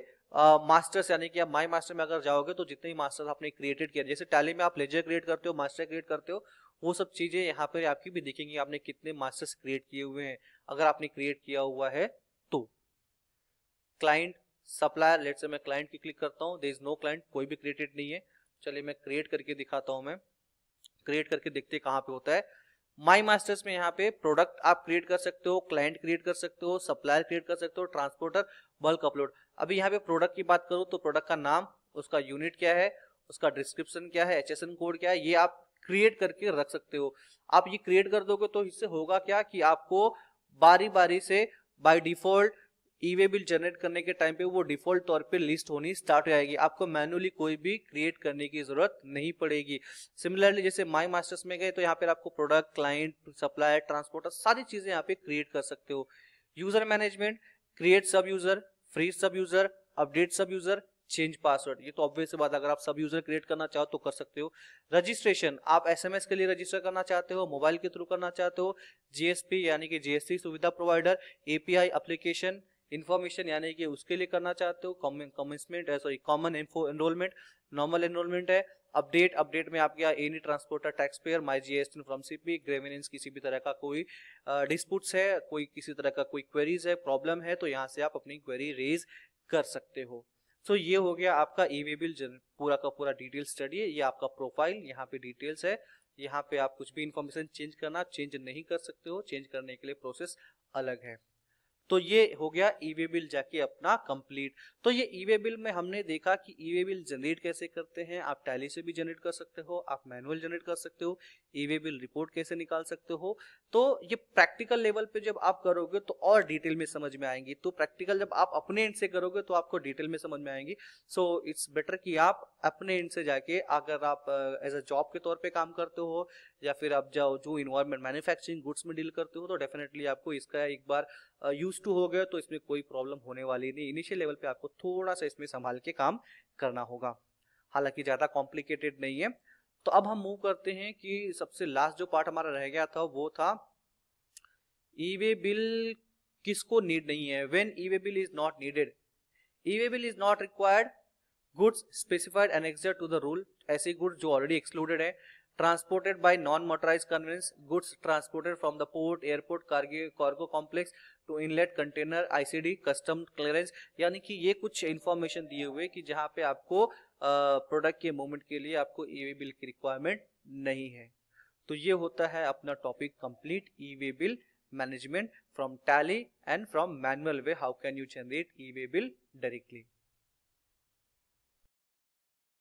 मास्टर्स uh, यानी कि आप माई मास्टर में अगर जाओगे तो जितने मास्टर्स आपने क्रिएटेड किया जैसे टैली में आप लेजर क्रिएट करते हो मास्टर क्रिएट करते हो वो सब चीज़ें यहाँ पर आपकी भी देखेंगे आपने कितने मास्टर्स क्रिएट किए हुए हैं अगर आपने क्रिएट किया हुआ है तो क्लाइंट सप्लायर लेट से मैं क्लाइंट की क्लिक करता हूँ देर इज नो क्लाइंट कोई भी क्रिएटेड नहीं है चलिए मैं क्रिएट करके दिखाता हूँ मैं क्रिएट करके देखते कहाँ पे होता है माई मास्टर्स में यहाँ पे प्रोडक्ट आप क्रिएट कर सकते हो क्लाइंट क्रिएट कर सकते हो सप्लायर क्रिएट कर सकते हो ट्रांसपोर्टर बल्क अपलोड अभी यहाँ पे प्रोडक्ट की बात करूँ तो प्रोडक्ट का नाम उसका यूनिट क्या है उसका डिस्क्रिप्शन क्या है एच कोड क्या है ये आप क्रिएट करके रख सकते हो आप ये क्रिएट कर दोगे तो इससे होगा क्या कि आपको बारी बारी से by default e way bill generate करने के टाइम पे वो डिफॉल्ट तौर पे लिस्ट होनी स्टार्ट हो जाएगी आपको मैनुअली कोई भी क्रिएट करने की जरूरत नहीं पड़ेगी सिमिलरली जैसे माई मास्टर्स में गए तो यहाँ पर आपको प्रोडक्ट क्लाइंट सप्लायर ट्रांसपोर्टर सारी चीजें यहाँ पे क्रिएट कर सकते हो user management create sub user free sub user update sub user change password ये तो ऑब्वियस बात अगर आप सब यूजर क्रिएट करना चाहो तो कर सकते हो रजिस्ट्रेशन आप एसएमएस के लिए रजिस्टर करना चाहते हो मोबाइल के थ्रू करना चाहते हो जीएसपी यानी कि GST Suvidha provider API application information यानी कि उसके लिए करना चाहते हो कमेंसमेंट है sorry common enrolment normal enrolment है अपडेट अपडेट में आपके any transporter tax payer my G S from C P grievance किसी भी तरह का कोई डिस्प्यूट्स है कोई किसी तरह का कोई क्वेरीज है प्रॉब्लम है तो यहाँ से आप अपनी क्वेरी रेज कर सकते हो सो ये हो गया आपका ईवी बिल पूरा का पूरा डिटेल स्टडी है ये आपका प्रोफाइल यहाँ पे डिटेल्स है यहाँ पे आप कुछ भी इन्फॉर्मेशन चेंज करना चेंज नहीं कर सकते हो चेंज करने के लिए प्रोसेस अलग है तो ये हो गया ई वे बिल जाके अपना कंप्लीट तो ये ई वे बिल में हमने देखा कि ई वे बिल जनरेट कैसे करते हैं आप टैली से भी जनरेट कर सकते हो आप मैनुअल जनरेट कर सकते हो ई वे बिल रिपोर्ट कैसे निकाल सकते हो तो ये प्रैक्टिकल लेवल पे जब आप करोगे तो और डिटेल में समझ में आएंगी तो प्रैक्टिकल जब आप अपने एंड से करोगे तो आपको डिटेल में समझ में आएंगी सो इट्स बेटर कि आप अपने एंड से जाके अगर आप एज अ जॉब के तौर पर काम करते हो या फिर आप जाओ जो इन्वायरमेंट मैन्युफैक्चरिंग गुड्स में डील करते हो तो डेफिनेटली आपको इसका एक बार यूज टू हो गया तो इसमें कोई प्रॉब्लम होने वाली नहीं इनिशियल लेवल पे आपको थोड़ा सा इसमें संभाल के काम करना होगा हालांकि ज़्यादा कॉम्प्लिकेटेड नहीं है तो अब हम मूव करते हैं कि सबसे लास्ट जो पार्ट हमारा रह गया था वो था ईवे बिल किसको नीड नहीं है when e way bill is not needed e way bill is not required goods specified annexure to the rule ऐसे गुड्स जो ऑलरेडी एक्सक्लूडेड है transported by non motorise conveyance goods transported from the port airport cargo, cargo complex to inland container ICD custom clearance यानी कि ये कुछ इन्फॉर्मेशन दिए हुए कि जहाँ पे आपको प्रोडक्ट के मूवमेंट के लिए आपको ई वे बिल की रिक्वायरमेंट नहीं है तो ये होता है अपना topic complete e way bill management from Tally and from manual way how can you generate e way bill directly